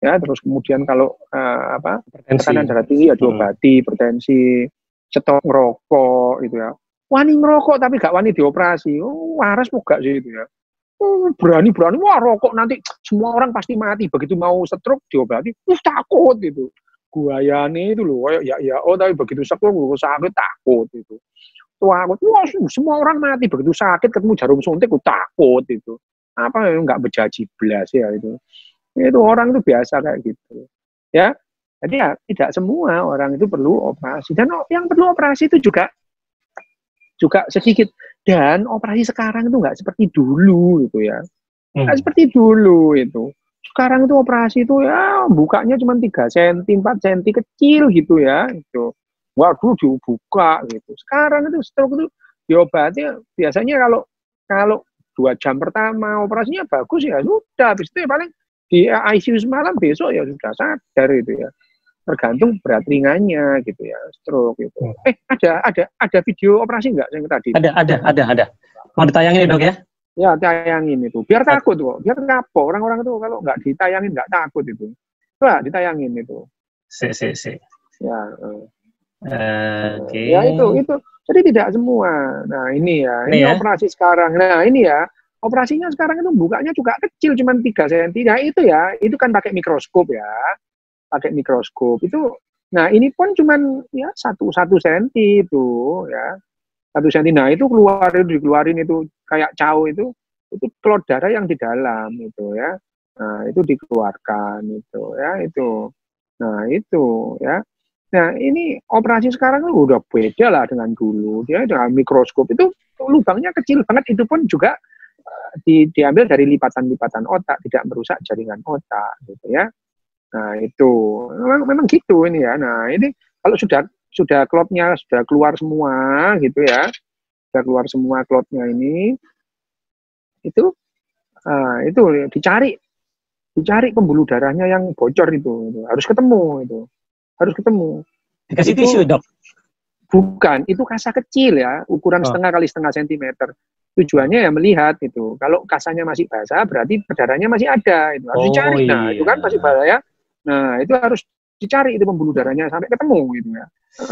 ya terus kemudian kalau uh, apa tekanan darah tinggi ya diobati hmm. hipertensi hmm. rokok itu gitu ya wani ngerokok tapi gak wani dioperasi oh, waras gak sih itu ya oh, berani berani wah rokok nanti semua orang pasti mati begitu mau stroke diobati uh, takut itu guayane itu loh ya ya oh tapi begitu sakit gue oh, sakit takut itu takut wah semua orang mati begitu sakit ketemu jarum suntik gue oh, takut itu apa nggak berjaji belas ya itu itu orang itu biasa kayak gitu ya jadi ya tidak semua orang itu perlu operasi dan yang perlu operasi itu juga juga sedikit dan operasi sekarang itu nggak seperti dulu itu ya nggak hmm. seperti dulu itu sekarang itu operasi itu ya bukanya cuma tiga senti empat senti kecil gitu ya. Itu. Waduh dibuka gitu. Sekarang itu stroke itu diobati biasanya kalau kalau dua jam pertama operasinya bagus ya sudah habis itu ya paling di ICU semalam besok ya sudah sadar itu ya tergantung berat ringannya gitu ya stroke gitu hmm. eh ada ada ada video operasi nggak yang tadi ada ada ada ada mau ditayangin ya, dok ya Ya tayangin itu. Biar takut kok. Biar kapok. Orang-orang itu kalau nggak ditayangin nggak takut itu. Lah ditayangin itu. Si, si, si. Ya. Uh, Oke. Okay. Ya itu itu. Jadi tidak semua. Nah ini ya. Ini, ini ya? operasi sekarang. Nah ini ya. Operasinya sekarang itu bukanya juga kecil, cuma 3 cm. Nah itu ya, itu kan pakai mikroskop ya. Pakai mikroskop. Itu Nah ini pun cuma ya satu satu senti itu ya satu senti. Nah itu keluar itu dikeluarin itu kayak cau itu itu clot darah yang di dalam itu ya nah itu dikeluarkan itu ya itu nah itu ya nah ini operasi sekarang udah beda lah dengan dulu dia dengan mikroskop itu lubangnya kecil banget itu pun juga eh, di, diambil dari lipatan-lipatan otak tidak merusak jaringan otak gitu ya nah itu memang, memang gitu ini ya nah ini kalau sudah sudah klopnya sudah keluar semua gitu ya sudah keluar semua cloudnya ini itu uh, itu dicari dicari pembuluh darahnya yang bocor itu gitu. harus ketemu itu harus ketemu dikasih itu, tisu dok bukan itu kasa kecil ya ukuran oh. setengah kali setengah sentimeter tujuannya ya melihat itu kalau kasanya masih basah berarti darahnya masih ada itu harus oh, dicari nah, iya. nah itu kan masih basah ya nah itu harus dicari itu pembuluh darahnya sampai ketemu gitu ya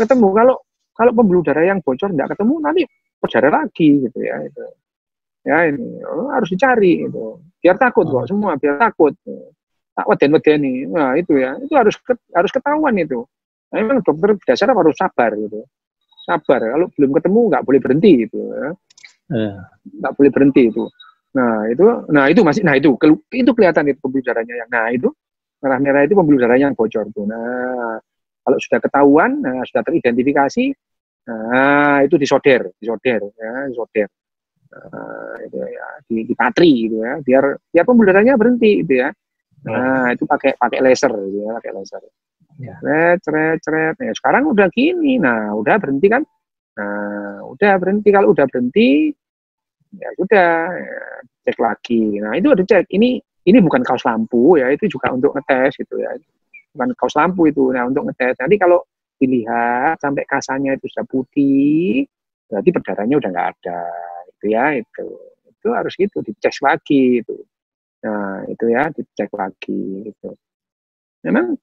ketemu kalau kalau pembuluh darah yang bocor tidak ketemu nanti cari lagi gitu ya itu ya ini oh, harus dicari itu biar takut kok hmm. semua biar takut tak weden wedeni nah itu ya itu harus harus ketahuan itu nah, memang dokter dasar harus sabar gitu sabar kalau belum ketemu nggak boleh berhenti itu ya. Eh. nggak boleh berhenti itu nah itu nah itu masih nah itu itu kelihatan itu pembuluh yang nah itu merah merah itu pembuluh yang bocor tuh nah kalau sudah ketahuan nah, sudah teridentifikasi Nah, itu disoder, disoder, ya, disoder. Nah, itu ya, di, di patri gitu ya, biar ya pembuluh berhenti gitu ya. Nah, itu pakai pakai laser gitu ya, pakai laser. Ya. Cret, cret, cret. Nah, sekarang udah gini, nah udah berhenti kan? Nah, udah berhenti. Kalau udah berhenti, ya udah ya, cek lagi. Nah, itu ada cek. Ini ini bukan kaos lampu ya, itu juga untuk ngetes gitu ya. Bukan kaos lampu itu, nah untuk ngetes. Nanti kalau dilihat sampai kasanya itu sudah putih, berarti berdarahnya udah nggak ada, itu ya itu itu harus gitu dicek lagi itu. Nah itu ya dicek lagi itu. Memang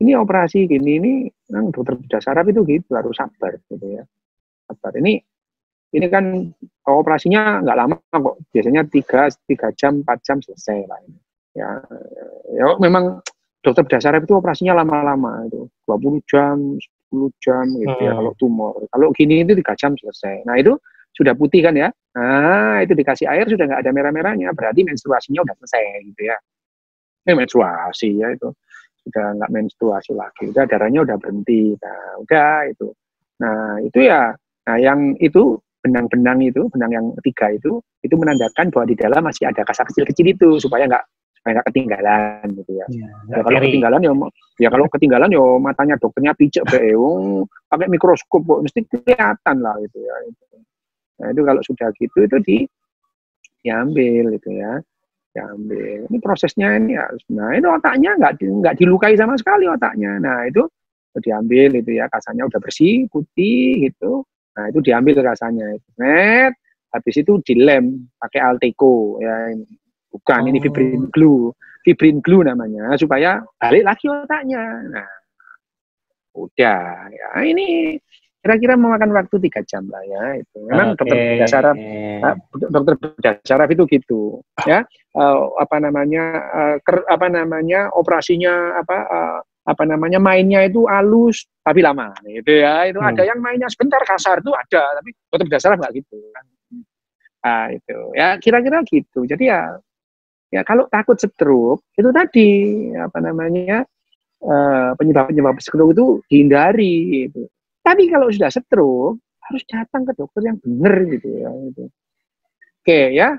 ini operasi gini ini memang dokter bedah saraf itu gitu harus sabar gitu ya. Sabar ini ini kan operasinya nggak lama kok biasanya tiga tiga jam empat jam selesai lah ini ya ya memang dokter bedah saraf itu operasinya lama-lama itu dua puluh jam jam gitu ya, hmm. ya kalau tumor. Kalau gini itu tiga jam selesai. Nah itu sudah putih kan ya. Nah itu dikasih air sudah nggak ada merah-merahnya. Berarti menstruasinya udah selesai gitu ya. Ini eh, menstruasi ya itu. Sudah nggak menstruasi lagi. Udah darahnya udah berhenti. Nah udah itu. Nah itu ya. Nah yang itu benang-benang itu, benang yang tiga itu, itu menandakan bahwa di dalam masih ada kasar kecil-kecil itu supaya nggak mereka ketinggalan gitu ya. Iya, ya, ya kalau kiri. ketinggalan ya, ya kalau ketinggalan ya matanya dokternya picek be ya, pakai mikroskop kok mesti kelihatan lah gitu ya. Nah itu kalau sudah gitu itu di diambil gitu ya, diambil. Ini prosesnya ini ya. Nah itu otaknya nggak nggak dilukai sama sekali otaknya. Nah itu diambil itu ya kasanya udah bersih putih gitu. Nah itu diambil itu Net habis itu dilem pakai Alteco ya ini Bukan, oh. ini fibrin glue. Fibrin glue namanya, supaya balik lagi otaknya. Nah, udah. Ya, ini kira-kira memakan waktu tiga jam lah ya itu memang okay. dokter bedah saraf eh, dokter bedah saraf itu gitu ya uh, apa namanya uh, ker, apa namanya operasinya apa uh, apa namanya mainnya itu halus tapi lama gitu ya itu hmm. ada yang mainnya sebentar kasar itu ada tapi dokter bedah saraf nggak gitu kan nah, itu ya kira-kira gitu jadi ya Ya kalau takut stroke itu tadi apa namanya eh, penyebab-penyebab stroke itu dihindari gitu. Tapi kalau sudah stroke harus datang ke dokter yang benar gitu ya. Gitu. Oke ya,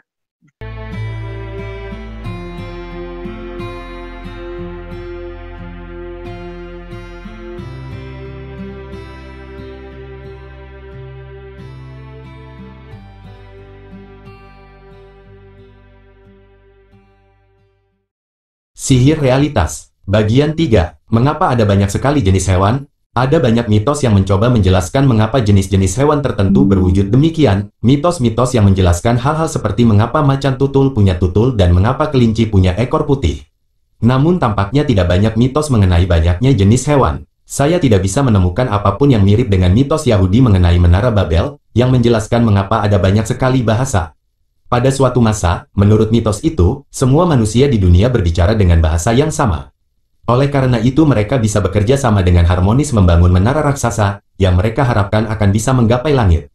Sihir realitas. Bagian 3. Mengapa ada banyak sekali jenis hewan? Ada banyak mitos yang mencoba menjelaskan mengapa jenis-jenis hewan tertentu berwujud demikian. Mitos-mitos yang menjelaskan hal-hal seperti mengapa macan tutul punya tutul dan mengapa kelinci punya ekor putih. Namun tampaknya tidak banyak mitos mengenai banyaknya jenis hewan. Saya tidak bisa menemukan apapun yang mirip dengan mitos Yahudi mengenai Menara Babel, yang menjelaskan mengapa ada banyak sekali bahasa. Pada suatu masa, menurut mitos itu, semua manusia di dunia berbicara dengan bahasa yang sama. Oleh karena itu mereka bisa bekerja sama dengan harmonis membangun menara raksasa, yang mereka harapkan akan bisa menggapai langit.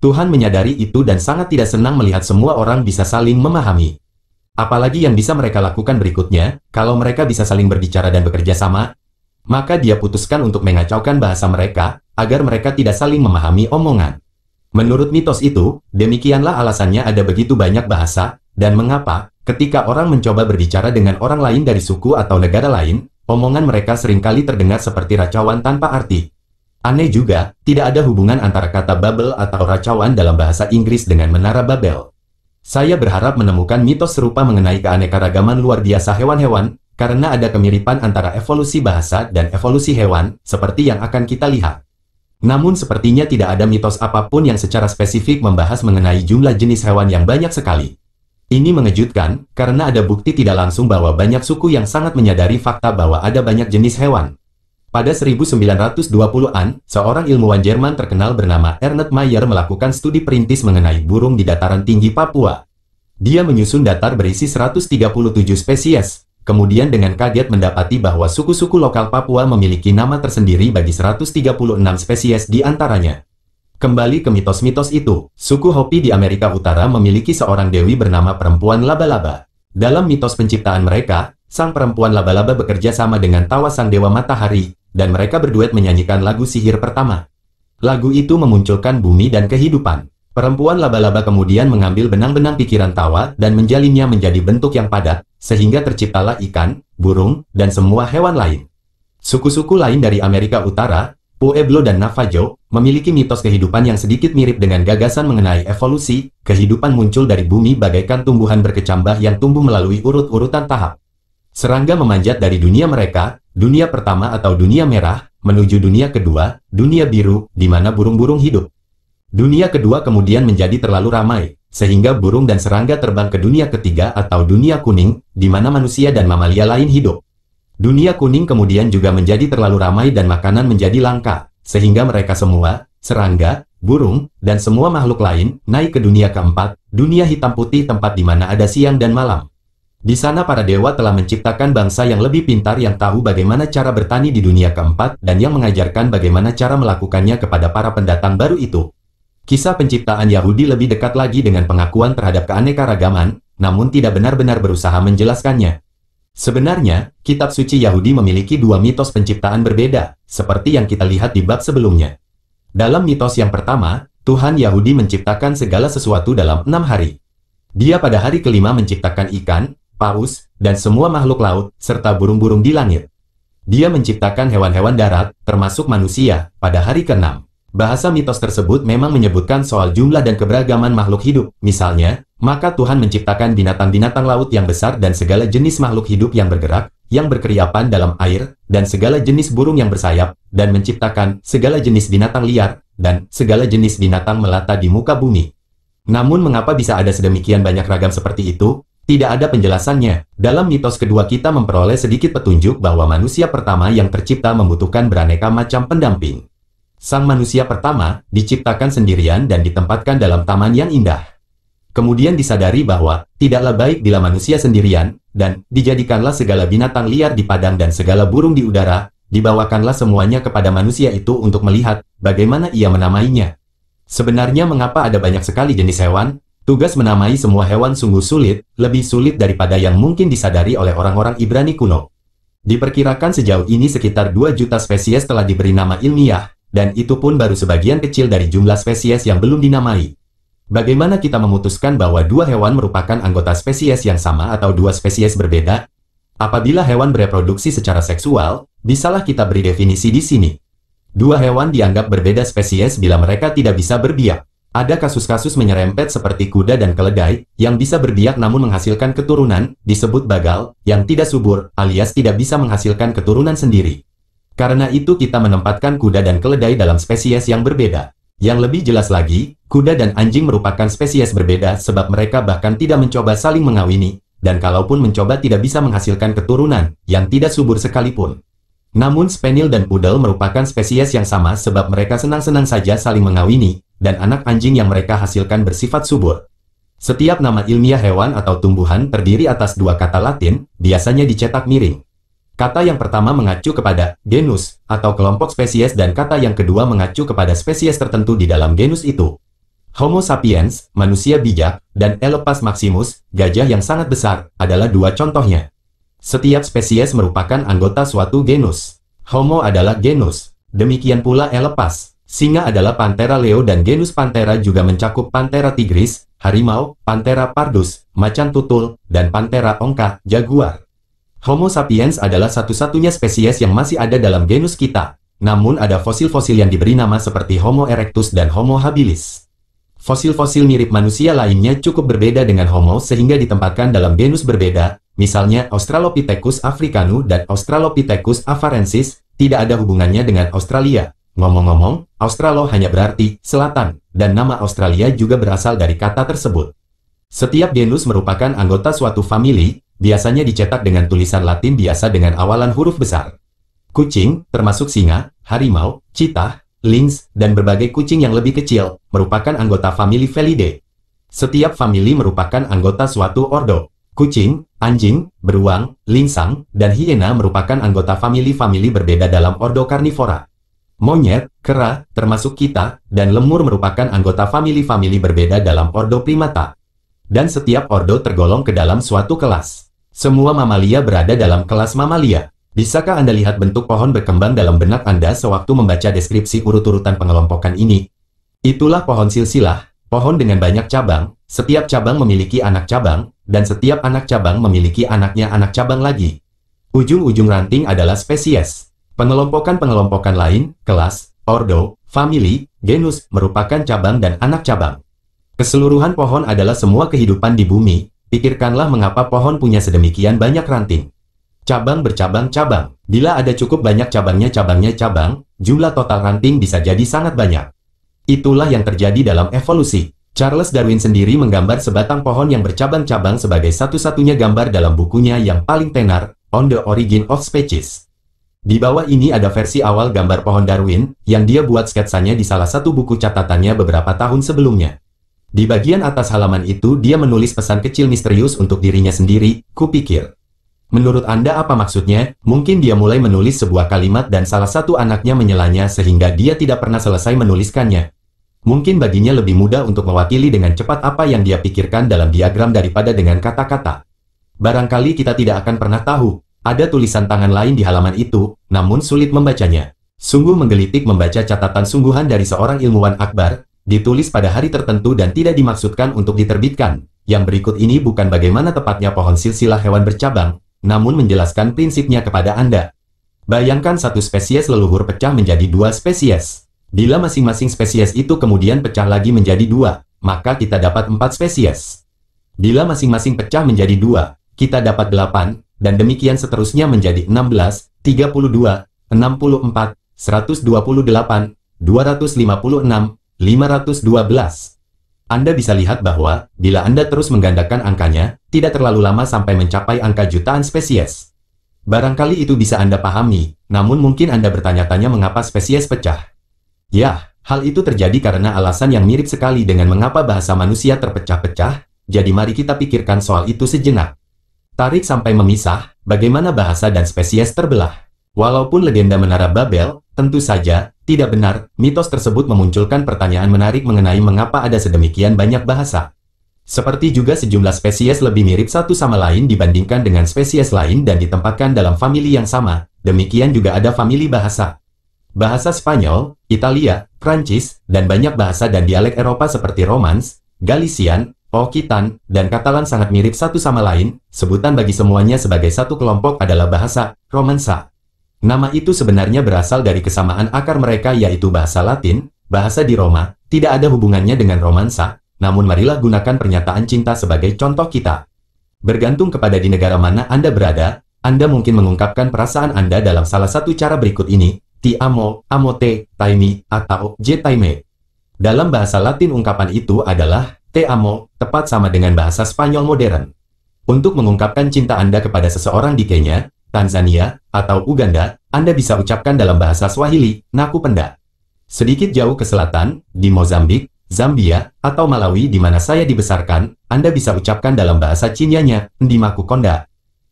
Tuhan menyadari itu dan sangat tidak senang melihat semua orang bisa saling memahami. Apalagi yang bisa mereka lakukan berikutnya, kalau mereka bisa saling berbicara dan bekerja sama, maka dia putuskan untuk mengacaukan bahasa mereka, agar mereka tidak saling memahami omongan. Menurut mitos itu, demikianlah alasannya ada begitu banyak bahasa, dan mengapa, ketika orang mencoba berbicara dengan orang lain dari suku atau negara lain, omongan mereka seringkali terdengar seperti racauan tanpa arti. Aneh juga, tidak ada hubungan antara kata bubble atau racauan dalam bahasa Inggris dengan menara Babel. Saya berharap menemukan mitos serupa mengenai keanekaragaman luar biasa hewan-hewan, karena ada kemiripan antara evolusi bahasa dan evolusi hewan, seperti yang akan kita lihat. Namun sepertinya tidak ada mitos apapun yang secara spesifik membahas mengenai jumlah jenis hewan yang banyak sekali. Ini mengejutkan, karena ada bukti tidak langsung bahwa banyak suku yang sangat menyadari fakta bahwa ada banyak jenis hewan. Pada 1920-an, seorang ilmuwan Jerman terkenal bernama Ernest Mayer melakukan studi perintis mengenai burung di dataran tinggi Papua. Dia menyusun datar berisi 137 spesies, Kemudian dengan kaget mendapati bahwa suku-suku lokal Papua memiliki nama tersendiri bagi 136 spesies di antaranya. Kembali ke mitos-mitos itu, suku Hopi di Amerika Utara memiliki seorang dewi bernama perempuan laba-laba. Dalam mitos penciptaan mereka, sang perempuan laba-laba bekerja sama dengan tawa sang dewa matahari, dan mereka berduet menyanyikan lagu sihir pertama. Lagu itu memunculkan bumi dan kehidupan. Perempuan laba-laba kemudian mengambil benang-benang pikiran tawa dan menjalinnya menjadi bentuk yang padat, sehingga terciptalah ikan, burung, dan semua hewan lain. Suku-suku lain dari Amerika Utara, Pueblo dan Navajo, memiliki mitos kehidupan yang sedikit mirip dengan gagasan mengenai evolusi, kehidupan muncul dari bumi bagaikan tumbuhan berkecambah yang tumbuh melalui urut-urutan tahap. Serangga memanjat dari dunia mereka, dunia pertama atau dunia merah, menuju dunia kedua, dunia biru, di mana burung-burung hidup. Dunia kedua kemudian menjadi terlalu ramai, sehingga burung dan serangga terbang ke dunia ketiga atau dunia kuning, di mana manusia dan mamalia lain hidup. Dunia kuning kemudian juga menjadi terlalu ramai dan makanan menjadi langka, sehingga mereka semua, serangga, burung, dan semua makhluk lain, naik ke dunia keempat, dunia hitam putih tempat di mana ada siang dan malam. Di sana para dewa telah menciptakan bangsa yang lebih pintar yang tahu bagaimana cara bertani di dunia keempat dan yang mengajarkan bagaimana cara melakukannya kepada para pendatang baru itu, Kisah penciptaan Yahudi lebih dekat lagi dengan pengakuan terhadap keanekaragaman, namun tidak benar-benar berusaha menjelaskannya. Sebenarnya, kitab suci Yahudi memiliki dua mitos penciptaan berbeda, seperti yang kita lihat di bab sebelumnya. Dalam mitos yang pertama, Tuhan Yahudi menciptakan segala sesuatu dalam enam hari. Dia pada hari kelima menciptakan ikan, paus, dan semua makhluk laut, serta burung-burung di langit. Dia menciptakan hewan-hewan darat, termasuk manusia, pada hari keenam. Bahasa mitos tersebut memang menyebutkan soal jumlah dan keberagaman makhluk hidup. Misalnya, maka Tuhan menciptakan binatang-binatang laut yang besar dan segala jenis makhluk hidup yang bergerak, yang berkeriapan dalam air, dan segala jenis burung yang bersayap, dan menciptakan segala jenis binatang liar, dan segala jenis binatang melata di muka bumi. Namun mengapa bisa ada sedemikian banyak ragam seperti itu? Tidak ada penjelasannya. Dalam mitos kedua kita memperoleh sedikit petunjuk bahwa manusia pertama yang tercipta membutuhkan beraneka macam pendamping. Sang manusia pertama diciptakan sendirian dan ditempatkan dalam taman yang indah. Kemudian disadari bahwa tidaklah baik bila manusia sendirian, dan dijadikanlah segala binatang liar di padang dan segala burung di udara, dibawakanlah semuanya kepada manusia itu untuk melihat bagaimana ia menamainya. Sebenarnya mengapa ada banyak sekali jenis hewan? Tugas menamai semua hewan sungguh sulit, lebih sulit daripada yang mungkin disadari oleh orang-orang Ibrani kuno. Diperkirakan sejauh ini sekitar 2 juta spesies telah diberi nama ilmiah, dan itu pun baru sebagian kecil dari jumlah spesies yang belum dinamai. Bagaimana kita memutuskan bahwa dua hewan merupakan anggota spesies yang sama atau dua spesies berbeda? Apabila hewan bereproduksi secara seksual, bisalah kita beri definisi di sini. Dua hewan dianggap berbeda spesies bila mereka tidak bisa berbiak. Ada kasus-kasus menyerempet seperti kuda dan keledai, yang bisa berbiak namun menghasilkan keturunan, disebut bagal, yang tidak subur, alias tidak bisa menghasilkan keturunan sendiri. Karena itu kita menempatkan kuda dan keledai dalam spesies yang berbeda. Yang lebih jelas lagi, kuda dan anjing merupakan spesies berbeda sebab mereka bahkan tidak mencoba saling mengawini, dan kalaupun mencoba tidak bisa menghasilkan keturunan, yang tidak subur sekalipun. Namun Spaniel dan Poodle merupakan spesies yang sama sebab mereka senang-senang saja saling mengawini, dan anak anjing yang mereka hasilkan bersifat subur. Setiap nama ilmiah hewan atau tumbuhan terdiri atas dua kata latin, biasanya dicetak miring. Kata yang pertama mengacu kepada genus atau kelompok spesies dan kata yang kedua mengacu kepada spesies tertentu di dalam genus itu. Homo sapiens, manusia bijak, dan Elephas maximus, gajah yang sangat besar, adalah dua contohnya. Setiap spesies merupakan anggota suatu genus. Homo adalah genus, demikian pula Elephas. Singa adalah Panthera leo dan genus Panthera juga mencakup Panthera tigris, harimau, Panthera pardus, macan tutul, dan Panthera ongka, jaguar. Homo sapiens adalah satu-satunya spesies yang masih ada dalam genus kita. Namun ada fosil-fosil yang diberi nama seperti Homo erectus dan Homo habilis. Fosil-fosil mirip manusia lainnya cukup berbeda dengan Homo sehingga ditempatkan dalam genus berbeda, misalnya Australopithecus africanus dan Australopithecus afarensis, tidak ada hubungannya dengan Australia. Ngomong-ngomong, Australo hanya berarti selatan, dan nama Australia juga berasal dari kata tersebut. Setiap genus merupakan anggota suatu famili, biasanya dicetak dengan tulisan latin biasa dengan awalan huruf besar. Kucing, termasuk singa, harimau, citah, lynx, dan berbagai kucing yang lebih kecil, merupakan anggota famili Felidae. Setiap famili merupakan anggota suatu ordo. Kucing, anjing, beruang, lingsang, dan hiena merupakan anggota famili-famili berbeda dalam ordo karnivora. Monyet, kera, termasuk kita, dan lemur merupakan anggota famili-famili berbeda dalam ordo primata. Dan setiap ordo tergolong ke dalam suatu kelas. Semua mamalia berada dalam kelas mamalia. Bisakah Anda lihat bentuk pohon berkembang dalam benak Anda sewaktu membaca deskripsi urut-urutan pengelompokan ini? Itulah pohon silsilah, pohon dengan banyak cabang, setiap cabang memiliki anak cabang, dan setiap anak cabang memiliki anaknya anak cabang lagi. Ujung-ujung ranting adalah spesies. Pengelompokan-pengelompokan lain, kelas, ordo, family, genus, merupakan cabang dan anak cabang. Keseluruhan pohon adalah semua kehidupan di bumi, Pikirkanlah mengapa pohon punya sedemikian banyak ranting. Cabang bercabang-cabang. Bila ada cukup banyak cabangnya cabangnya cabang, jumlah total ranting bisa jadi sangat banyak. Itulah yang terjadi dalam evolusi. Charles Darwin sendiri menggambar sebatang pohon yang bercabang-cabang sebagai satu-satunya gambar dalam bukunya yang paling tenar, On the Origin of Species. Di bawah ini ada versi awal gambar pohon Darwin, yang dia buat sketsanya di salah satu buku catatannya beberapa tahun sebelumnya. Di bagian atas halaman itu dia menulis pesan kecil misterius untuk dirinya sendiri, kupikir. Menurut Anda apa maksudnya? Mungkin dia mulai menulis sebuah kalimat dan salah satu anaknya menyelanya sehingga dia tidak pernah selesai menuliskannya. Mungkin baginya lebih mudah untuk mewakili dengan cepat apa yang dia pikirkan dalam diagram daripada dengan kata-kata. Barangkali kita tidak akan pernah tahu. Ada tulisan tangan lain di halaman itu, namun sulit membacanya. Sungguh menggelitik membaca catatan sungguhan dari seorang ilmuwan akbar, ditulis pada hari tertentu dan tidak dimaksudkan untuk diterbitkan. Yang berikut ini bukan bagaimana tepatnya pohon silsilah hewan bercabang, namun menjelaskan prinsipnya kepada Anda. Bayangkan satu spesies leluhur pecah menjadi dua spesies. Bila masing-masing spesies itu kemudian pecah lagi menjadi dua, maka kita dapat empat spesies. Bila masing-masing pecah menjadi dua, kita dapat delapan, dan demikian seterusnya menjadi enam enam belas, tiga puluh puluh puluh dua, dua empat, seratus delapan, dua ratus lima puluh enam. 512. Anda bisa lihat bahwa, bila Anda terus menggandakan angkanya, tidak terlalu lama sampai mencapai angka jutaan spesies. Barangkali itu bisa Anda pahami, namun mungkin Anda bertanya-tanya mengapa spesies pecah. Ya, hal itu terjadi karena alasan yang mirip sekali dengan mengapa bahasa manusia terpecah-pecah, jadi mari kita pikirkan soal itu sejenak. Tarik sampai memisah, bagaimana bahasa dan spesies terbelah. Walaupun legenda Menara Babel, tentu saja, tidak benar, mitos tersebut memunculkan pertanyaan menarik mengenai mengapa ada sedemikian banyak bahasa. Seperti juga sejumlah spesies lebih mirip satu sama lain dibandingkan dengan spesies lain dan ditempatkan dalam famili yang sama, demikian juga ada famili bahasa. Bahasa Spanyol, Italia, Prancis, dan banyak bahasa dan dialek Eropa seperti Romans, Galician, Okitan, dan Katalan sangat mirip satu sama lain, sebutan bagi semuanya sebagai satu kelompok adalah bahasa Romansa. Nama itu sebenarnya berasal dari kesamaan akar mereka yaitu bahasa Latin, bahasa di Roma, tidak ada hubungannya dengan romansa, namun marilah gunakan pernyataan cinta sebagai contoh kita. Bergantung kepada di negara mana Anda berada, Anda mungkin mengungkapkan perasaan Anda dalam salah satu cara berikut ini, ti amo, amo taimi, atau je taime. Dalam bahasa Latin ungkapan itu adalah te amo, tepat sama dengan bahasa Spanyol modern. Untuk mengungkapkan cinta Anda kepada seseorang di Kenya, Tanzania, atau Uganda, Anda bisa ucapkan dalam bahasa Swahili, Naku Penda. Sedikit jauh ke selatan, di Mozambik, Zambia, atau Malawi di mana saya dibesarkan, Anda bisa ucapkan dalam bahasa Cinianya, Maku Konda.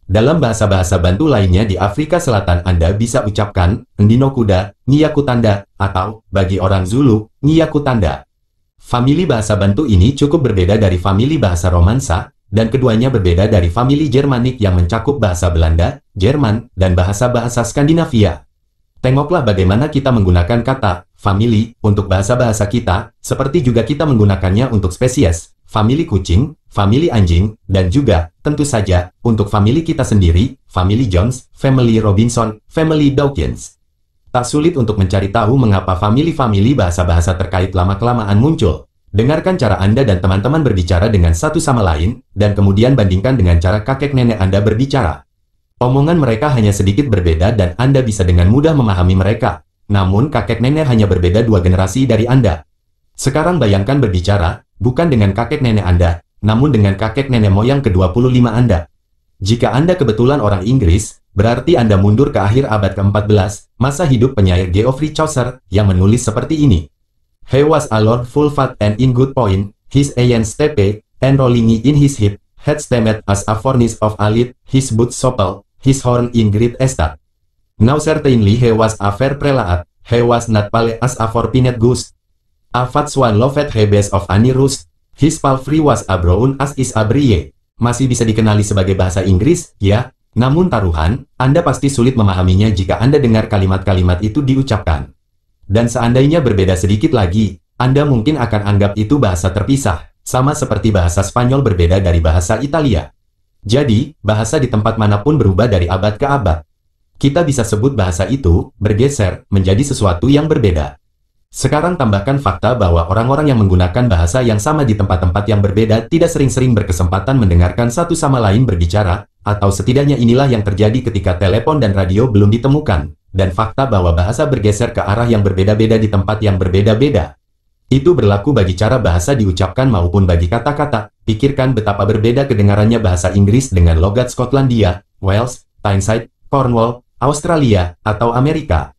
Dalam bahasa-bahasa bantu lainnya di Afrika Selatan Anda bisa ucapkan, Ndinokuda, Niyakutanda, atau, bagi orang Zulu, Niyakutanda. Famili bahasa bantu ini cukup berbeda dari famili bahasa Romansa, dan keduanya berbeda dari famili Germanik yang mencakup bahasa Belanda, Jerman, dan bahasa-bahasa Skandinavia. Tengoklah bagaimana kita menggunakan kata famili untuk bahasa-bahasa kita, seperti juga kita menggunakannya untuk spesies, famili kucing, famili anjing, dan juga, tentu saja, untuk famili kita sendiri, famili Jones, family Robinson, family Dawkins. Tak sulit untuk mencari tahu mengapa famili-famili bahasa-bahasa terkait lama-kelamaan muncul. Dengarkan cara Anda dan teman-teman berbicara dengan satu sama lain, dan kemudian bandingkan dengan cara kakek nenek Anda berbicara. Omongan mereka hanya sedikit berbeda dan Anda bisa dengan mudah memahami mereka. Namun kakek nenek hanya berbeda dua generasi dari Anda. Sekarang bayangkan berbicara, bukan dengan kakek nenek Anda, namun dengan kakek nenek moyang ke-25 Anda. Jika Anda kebetulan orang Inggris, berarti Anda mundur ke akhir abad ke-14, masa hidup penyair Geoffrey Chaucer, yang menulis seperti ini. He was full fat and in good point, his ayan stepe, and rolling in his hip, had stemmed as a furnace of a alit, his boots sopel, his horn in great estate. Now certainly he was a fair prelaat, he was not pale as a fortunate goose. A fat swan loved best of anirus, his palfrey was a brown as is a brie. Masih bisa dikenali sebagai bahasa Inggris, ya? Namun taruhan, Anda pasti sulit memahaminya jika Anda dengar kalimat-kalimat itu diucapkan. Dan seandainya berbeda sedikit lagi, Anda mungkin akan anggap itu bahasa terpisah, sama seperti bahasa Spanyol berbeda dari bahasa Italia. Jadi, bahasa di tempat manapun berubah dari abad ke abad. Kita bisa sebut bahasa itu bergeser menjadi sesuatu yang berbeda. Sekarang tambahkan fakta bahwa orang-orang yang menggunakan bahasa yang sama di tempat-tempat yang berbeda tidak sering-sering berkesempatan mendengarkan satu sama lain berbicara, atau setidaknya inilah yang terjadi ketika telepon dan radio belum ditemukan dan fakta bahwa bahasa bergeser ke arah yang berbeda-beda di tempat yang berbeda-beda. Itu berlaku bagi cara bahasa diucapkan maupun bagi kata-kata. Pikirkan betapa berbeda kedengarannya bahasa Inggris dengan logat Skotlandia, Wales, Tyneside, Cornwall, Australia, atau Amerika.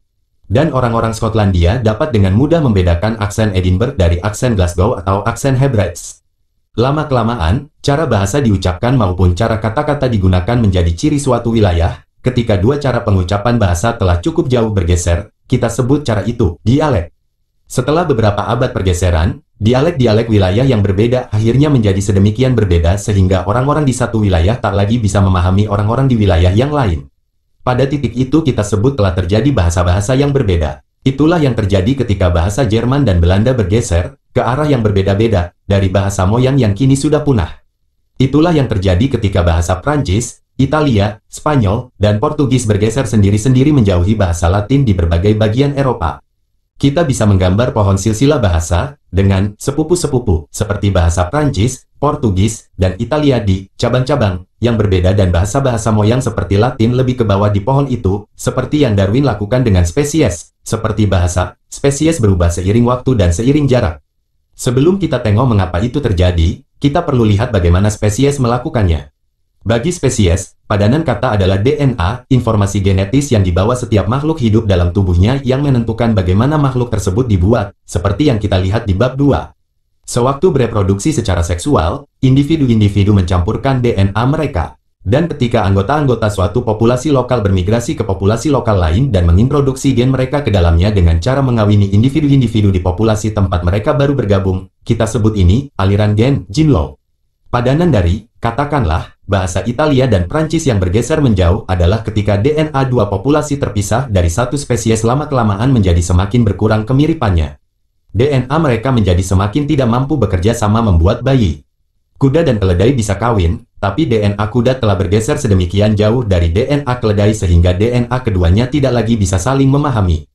Dan orang-orang Skotlandia dapat dengan mudah membedakan aksen Edinburgh dari aksen Glasgow atau aksen Hebrides. Lama-kelamaan, cara bahasa diucapkan maupun cara kata-kata digunakan menjadi ciri suatu wilayah, Ketika dua cara pengucapan bahasa telah cukup jauh bergeser, kita sebut cara itu dialek. Setelah beberapa abad pergeseran, dialek-dialek wilayah yang berbeda akhirnya menjadi sedemikian berbeda sehingga orang-orang di satu wilayah tak lagi bisa memahami orang-orang di wilayah yang lain. Pada titik itu kita sebut telah terjadi bahasa-bahasa yang berbeda. Itulah yang terjadi ketika bahasa Jerman dan Belanda bergeser ke arah yang berbeda-beda dari bahasa moyang yang kini sudah punah. Itulah yang terjadi ketika bahasa Prancis Italia, Spanyol, dan Portugis bergeser sendiri-sendiri menjauhi bahasa Latin di berbagai bagian Eropa. Kita bisa menggambar pohon silsilah bahasa dengan sepupu-sepupu seperti bahasa Prancis, Portugis, dan Italia di cabang-cabang yang berbeda dan bahasa-bahasa moyang seperti Latin lebih ke bawah di pohon itu, seperti yang Darwin lakukan dengan spesies, seperti bahasa, spesies berubah seiring waktu dan seiring jarak. Sebelum kita tengok mengapa itu terjadi, kita perlu lihat bagaimana spesies melakukannya. Bagi spesies, padanan kata adalah DNA, informasi genetis yang dibawa setiap makhluk hidup dalam tubuhnya yang menentukan bagaimana makhluk tersebut dibuat, seperti yang kita lihat di bab 2. Sewaktu bereproduksi secara seksual, individu-individu mencampurkan DNA mereka. Dan ketika anggota-anggota suatu populasi lokal bermigrasi ke populasi lokal lain dan mengintroduksi gen mereka ke dalamnya dengan cara mengawini individu-individu di populasi tempat mereka baru bergabung, kita sebut ini aliran gen, jinlo. Padanan dari Katakanlah, bahasa Italia dan Prancis yang bergeser menjauh adalah ketika DNA dua populasi terpisah dari satu spesies lama-kelamaan menjadi semakin berkurang kemiripannya. DNA mereka menjadi semakin tidak mampu bekerja sama membuat bayi. Kuda dan keledai bisa kawin, tapi DNA kuda telah bergeser sedemikian jauh dari DNA keledai sehingga DNA keduanya tidak lagi bisa saling memahami.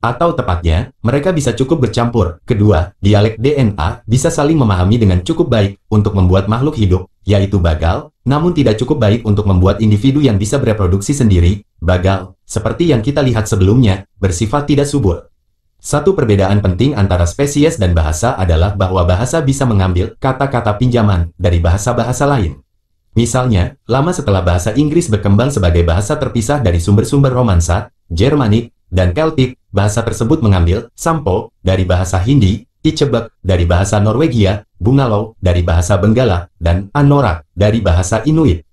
Atau tepatnya, mereka bisa cukup bercampur. Kedua, dialek DNA bisa saling memahami dengan cukup baik untuk membuat makhluk hidup, yaitu bagal, namun tidak cukup baik untuk membuat individu yang bisa bereproduksi sendiri, bagal, seperti yang kita lihat sebelumnya, bersifat tidak subur. Satu perbedaan penting antara spesies dan bahasa adalah bahwa bahasa bisa mengambil kata-kata pinjaman dari bahasa-bahasa lain. Misalnya, lama setelah bahasa Inggris berkembang sebagai bahasa terpisah dari sumber-sumber Romansa, Jermanik, dan Celtic, Bahasa tersebut mengambil sampo dari bahasa Hindi, icebek dari bahasa Norwegia, bungalow dari bahasa Benggala, dan anorak dari bahasa Inuit.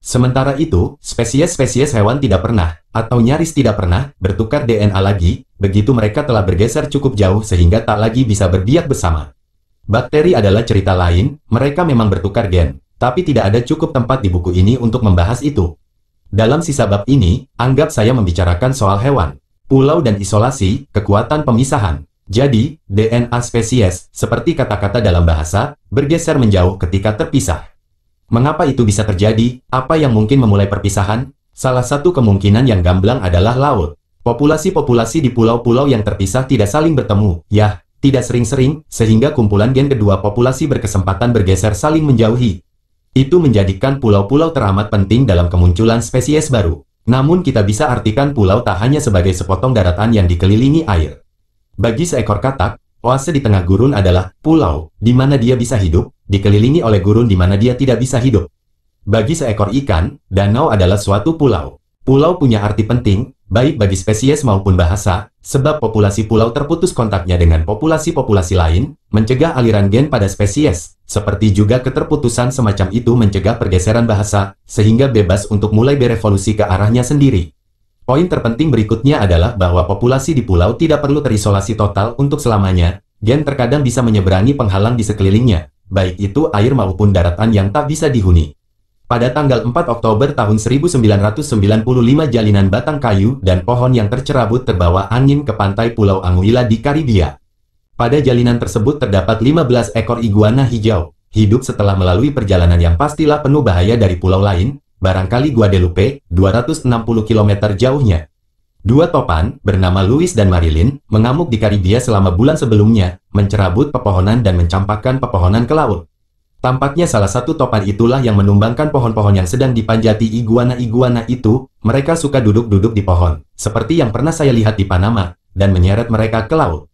Sementara itu, spesies-spesies hewan tidak pernah, atau nyaris tidak pernah, bertukar DNA lagi, begitu mereka telah bergeser cukup jauh sehingga tak lagi bisa berbiak bersama. Bakteri adalah cerita lain, mereka memang bertukar gen, tapi tidak ada cukup tempat di buku ini untuk membahas itu. Dalam sisa bab ini, anggap saya membicarakan soal hewan pulau dan isolasi, kekuatan pemisahan. Jadi, DNA spesies, seperti kata-kata dalam bahasa, bergeser menjauh ketika terpisah. Mengapa itu bisa terjadi? Apa yang mungkin memulai perpisahan? Salah satu kemungkinan yang gamblang adalah laut. Populasi-populasi di pulau-pulau yang terpisah tidak saling bertemu, yah, tidak sering-sering, sehingga kumpulan gen kedua populasi berkesempatan bergeser saling menjauhi. Itu menjadikan pulau-pulau teramat penting dalam kemunculan spesies baru. Namun kita bisa artikan pulau tak hanya sebagai sepotong daratan yang dikelilingi air. Bagi seekor katak, oase di tengah gurun adalah pulau di mana dia bisa hidup, dikelilingi oleh gurun di mana dia tidak bisa hidup. Bagi seekor ikan, danau adalah suatu pulau. Pulau punya arti penting, baik bagi spesies maupun bahasa, sebab populasi pulau terputus kontaknya dengan populasi-populasi lain, mencegah aliran gen pada spesies, seperti juga keterputusan semacam itu mencegah pergeseran bahasa, sehingga bebas untuk mulai berevolusi ke arahnya sendiri. Poin terpenting berikutnya adalah bahwa populasi di pulau tidak perlu terisolasi total untuk selamanya, gen terkadang bisa menyeberangi penghalang di sekelilingnya, baik itu air maupun daratan yang tak bisa dihuni. Pada tanggal 4 Oktober tahun 1995 jalinan batang kayu dan pohon yang tercerabut terbawa angin ke pantai Pulau Anguilla di Karibia. Pada jalinan tersebut terdapat 15 ekor iguana hijau, hidup setelah melalui perjalanan yang pastilah penuh bahaya dari pulau lain, barangkali Guadeloupe, 260 km jauhnya. Dua topan, bernama Louis dan Marilyn, mengamuk di Karibia selama bulan sebelumnya, mencerabut pepohonan dan mencampakkan pepohonan ke laut. Tampaknya salah satu topan itulah yang menumbangkan pohon-pohon yang sedang dipanjati iguana-iguana itu, mereka suka duduk-duduk di pohon, seperti yang pernah saya lihat di Panama, dan menyeret mereka ke laut.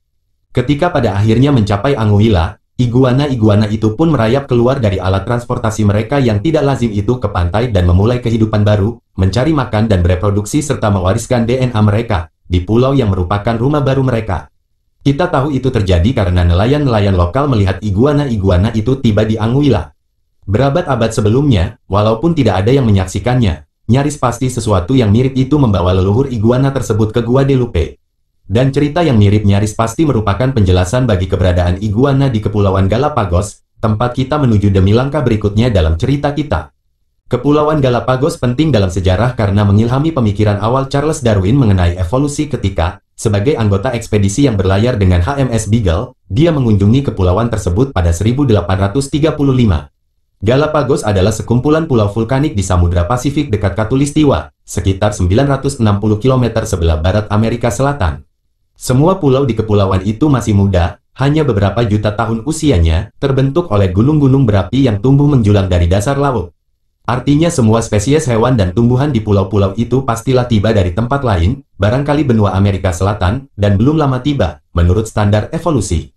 Ketika pada akhirnya mencapai Anguilla, iguana-iguana itu pun merayap keluar dari alat transportasi mereka yang tidak lazim itu ke pantai dan memulai kehidupan baru, mencari makan dan bereproduksi serta mewariskan DNA mereka, di pulau yang merupakan rumah baru mereka. Kita tahu itu terjadi karena nelayan-nelayan lokal melihat iguana-iguana itu tiba di Anguilla. Berabad-abad sebelumnya, walaupun tidak ada yang menyaksikannya, nyaris pasti sesuatu yang mirip itu membawa leluhur iguana tersebut ke Gua de Delupe. Dan cerita yang mirip nyaris pasti merupakan penjelasan bagi keberadaan iguana di Kepulauan Galapagos, tempat kita menuju demi langkah berikutnya dalam cerita kita. Kepulauan Galapagos penting dalam sejarah karena mengilhami pemikiran awal Charles Darwin mengenai evolusi ketika sebagai anggota ekspedisi yang berlayar dengan HMS Beagle, dia mengunjungi kepulauan tersebut pada 1835. Galapagos adalah sekumpulan pulau vulkanik di Samudra Pasifik dekat Katulistiwa, sekitar 960 km sebelah barat Amerika Selatan. Semua pulau di kepulauan itu masih muda, hanya beberapa juta tahun usianya, terbentuk oleh gunung-gunung berapi yang tumbuh menjulang dari dasar laut. Artinya semua spesies hewan dan tumbuhan di pulau-pulau itu pastilah tiba dari tempat lain, barangkali benua Amerika Selatan, dan belum lama tiba, menurut standar evolusi.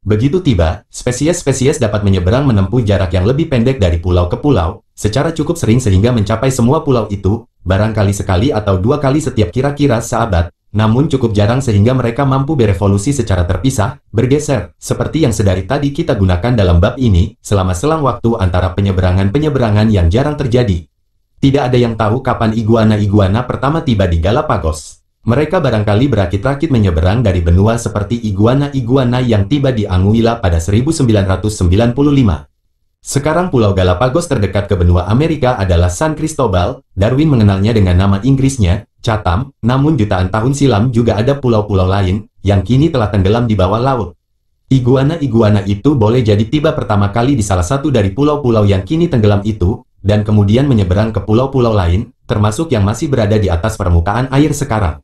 Begitu tiba, spesies-spesies dapat menyeberang menempuh jarak yang lebih pendek dari pulau ke pulau, secara cukup sering sehingga mencapai semua pulau itu, barangkali sekali atau dua kali setiap kira-kira seabad, namun cukup jarang sehingga mereka mampu berevolusi secara terpisah, bergeser, seperti yang sedari tadi kita gunakan dalam bab ini, selama selang waktu antara penyeberangan-penyeberangan yang jarang terjadi. Tidak ada yang tahu kapan iguana-iguana pertama tiba di Galapagos. Mereka barangkali berakit-rakit menyeberang dari benua seperti iguana-iguana yang tiba di Anguilla pada 1995. Sekarang Pulau Galapagos terdekat ke benua Amerika adalah San Cristobal, Darwin mengenalnya dengan nama Inggrisnya, Chatham, namun jutaan tahun silam juga ada pulau-pulau lain, yang kini telah tenggelam di bawah laut. Iguana-iguana itu boleh jadi tiba pertama kali di salah satu dari pulau-pulau yang kini tenggelam itu, dan kemudian menyeberang ke pulau-pulau lain, termasuk yang masih berada di atas permukaan air sekarang.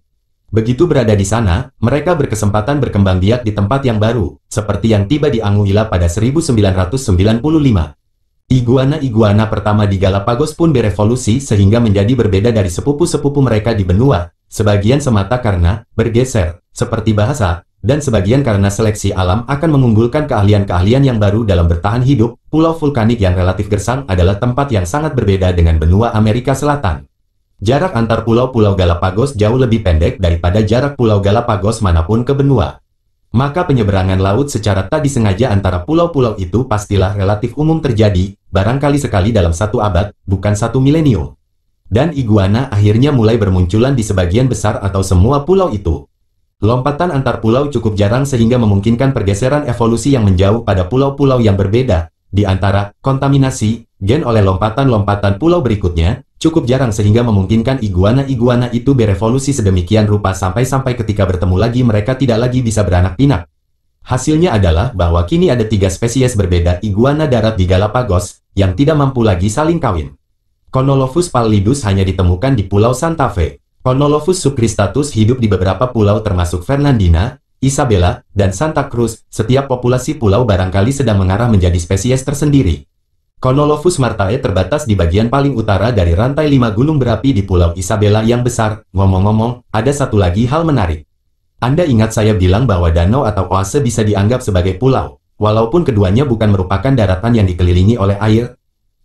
Begitu berada di sana, mereka berkesempatan berkembang biak di tempat yang baru, seperti yang tiba di Anguilla pada 1995. Iguana-iguana pertama di Galapagos pun berevolusi sehingga menjadi berbeda dari sepupu-sepupu mereka di benua, sebagian semata karena bergeser, seperti bahasa, dan sebagian karena seleksi alam akan mengunggulkan keahlian-keahlian yang baru dalam bertahan hidup. Pulau vulkanik yang relatif gersang adalah tempat yang sangat berbeda dengan benua Amerika Selatan. Jarak antar pulau-pulau Galapagos jauh lebih pendek daripada jarak pulau Galapagos manapun ke benua. Maka penyeberangan laut secara tak disengaja antara pulau-pulau itu pastilah relatif umum terjadi, barangkali sekali dalam satu abad, bukan satu milenium. Dan iguana akhirnya mulai bermunculan di sebagian besar atau semua pulau itu. Lompatan antar pulau cukup jarang sehingga memungkinkan pergeseran evolusi yang menjauh pada pulau-pulau yang berbeda, di antara kontaminasi, gen oleh lompatan-lompatan pulau berikutnya, cukup jarang sehingga memungkinkan iguana-iguana itu berevolusi sedemikian rupa sampai-sampai ketika bertemu lagi mereka tidak lagi bisa beranak pinak. Hasilnya adalah bahwa kini ada tiga spesies berbeda iguana darat di Galapagos, yang tidak mampu lagi saling kawin. Conolophus pallidus hanya ditemukan di Pulau Santa Fe. Conolophus subcristatus hidup di beberapa pulau termasuk Fernandina, Isabella, dan Santa Cruz. Setiap populasi pulau barangkali sedang mengarah menjadi spesies tersendiri. Konolophus martae terbatas di bagian paling utara dari rantai lima gunung berapi di Pulau Isabella yang besar. Ngomong-ngomong, ada satu lagi hal menarik. Anda ingat saya bilang bahwa danau atau oase bisa dianggap sebagai pulau, walaupun keduanya bukan merupakan daratan yang dikelilingi oleh air.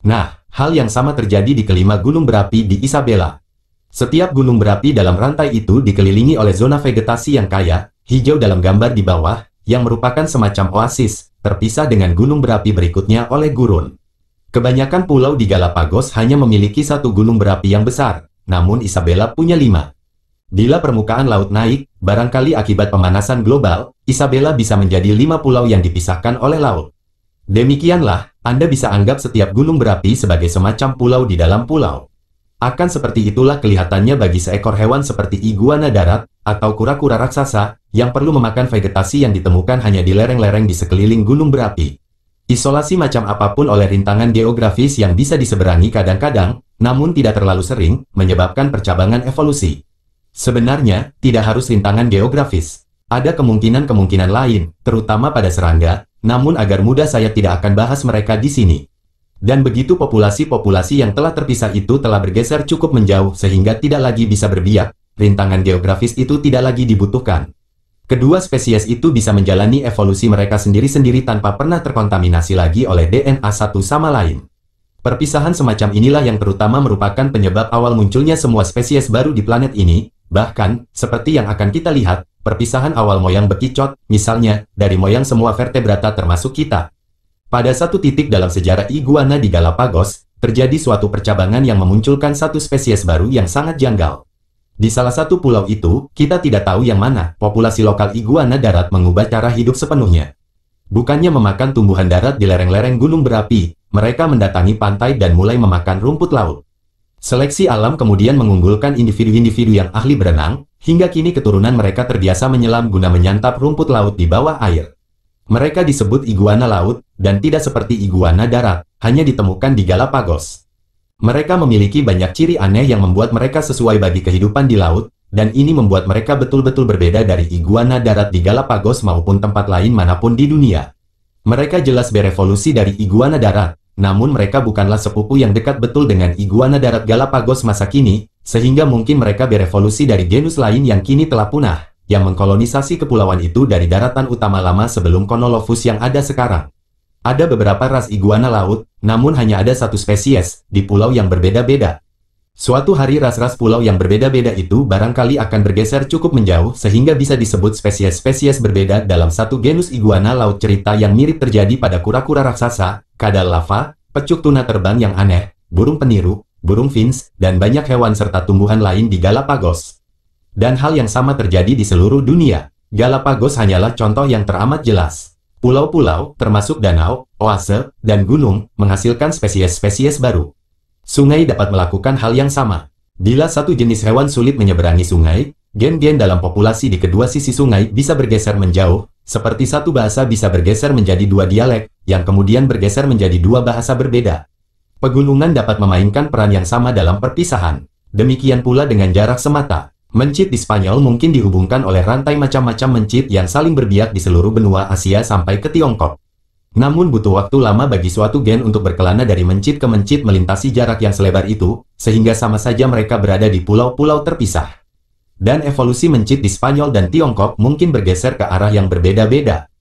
Nah, hal yang sama terjadi di kelima gunung berapi di Isabella. Setiap gunung berapi dalam rantai itu dikelilingi oleh zona vegetasi yang kaya, hijau dalam gambar di bawah, yang merupakan semacam oasis, terpisah dengan gunung berapi berikutnya oleh gurun. Kebanyakan pulau di Galapagos hanya memiliki satu gunung berapi yang besar, namun Isabella punya lima. Bila permukaan laut naik, barangkali akibat pemanasan global, Isabella bisa menjadi lima pulau yang dipisahkan oleh laut. Demikianlah, Anda bisa anggap setiap gunung berapi sebagai semacam pulau di dalam pulau. Akan seperti itulah kelihatannya bagi seekor hewan seperti iguana darat, atau kura-kura raksasa, yang perlu memakan vegetasi yang ditemukan hanya di lereng-lereng di sekeliling gunung berapi. Isolasi macam apapun oleh rintangan geografis yang bisa diseberangi kadang-kadang, namun tidak terlalu sering, menyebabkan percabangan evolusi. Sebenarnya, tidak harus rintangan geografis. Ada kemungkinan-kemungkinan lain, terutama pada serangga, namun agar mudah saya tidak akan bahas mereka di sini. Dan begitu populasi-populasi yang telah terpisah itu telah bergeser cukup menjauh sehingga tidak lagi bisa berbiak, rintangan geografis itu tidak lagi dibutuhkan. Kedua spesies itu bisa menjalani evolusi mereka sendiri-sendiri tanpa pernah terkontaminasi lagi oleh DNA satu sama lain. Perpisahan semacam inilah yang terutama merupakan penyebab awal munculnya semua spesies baru di planet ini, bahkan, seperti yang akan kita lihat, perpisahan awal moyang bekicot, misalnya, dari moyang semua vertebrata termasuk kita. Pada satu titik dalam sejarah iguana di Galapagos, terjadi suatu percabangan yang memunculkan satu spesies baru yang sangat janggal. Di salah satu pulau itu, kita tidak tahu yang mana, populasi lokal iguana darat mengubah cara hidup sepenuhnya. Bukannya memakan tumbuhan darat di lereng-lereng gunung berapi, mereka mendatangi pantai dan mulai memakan rumput laut. Seleksi alam kemudian mengunggulkan individu-individu yang ahli berenang, hingga kini keturunan mereka terbiasa menyelam guna menyantap rumput laut di bawah air. Mereka disebut iguana laut, dan tidak seperti iguana darat, hanya ditemukan di Galapagos. Mereka memiliki banyak ciri aneh yang membuat mereka sesuai bagi kehidupan di laut, dan ini membuat mereka betul-betul berbeda dari iguana darat di Galapagos maupun tempat lain manapun di dunia. Mereka jelas berevolusi dari iguana darat, namun mereka bukanlah sepupu yang dekat betul dengan iguana darat Galapagos masa kini, sehingga mungkin mereka berevolusi dari genus lain yang kini telah punah, yang mengkolonisasi kepulauan itu dari daratan utama lama sebelum Konolophus yang ada sekarang. Ada beberapa ras iguana laut, namun hanya ada satu spesies, di pulau yang berbeda-beda. Suatu hari ras-ras pulau yang berbeda-beda itu barangkali akan bergeser cukup menjauh sehingga bisa disebut spesies-spesies berbeda dalam satu genus iguana laut cerita yang mirip terjadi pada kura-kura raksasa, kadal lava, pecuk tuna terbang yang aneh, burung peniru, burung fins, dan banyak hewan serta tumbuhan lain di Galapagos. Dan hal yang sama terjadi di seluruh dunia. Galapagos hanyalah contoh yang teramat jelas. Pulau-pulau, termasuk danau, oase, dan gunung, menghasilkan spesies-spesies baru. Sungai dapat melakukan hal yang sama. Bila satu jenis hewan sulit menyeberangi sungai, gen-gen dalam populasi di kedua sisi sungai bisa bergeser menjauh, seperti satu bahasa bisa bergeser menjadi dua dialek, yang kemudian bergeser menjadi dua bahasa berbeda. Pegunungan dapat memainkan peran yang sama dalam perpisahan. Demikian pula dengan jarak semata. Mencit di Spanyol mungkin dihubungkan oleh rantai macam-macam mencit yang saling berbiak di seluruh benua Asia sampai ke Tiongkok. Namun butuh waktu lama bagi suatu gen untuk berkelana dari mencit ke mencit melintasi jarak yang selebar itu, sehingga sama saja mereka berada di pulau-pulau terpisah. Dan evolusi mencit di Spanyol dan Tiongkok mungkin bergeser ke arah yang berbeda-beda.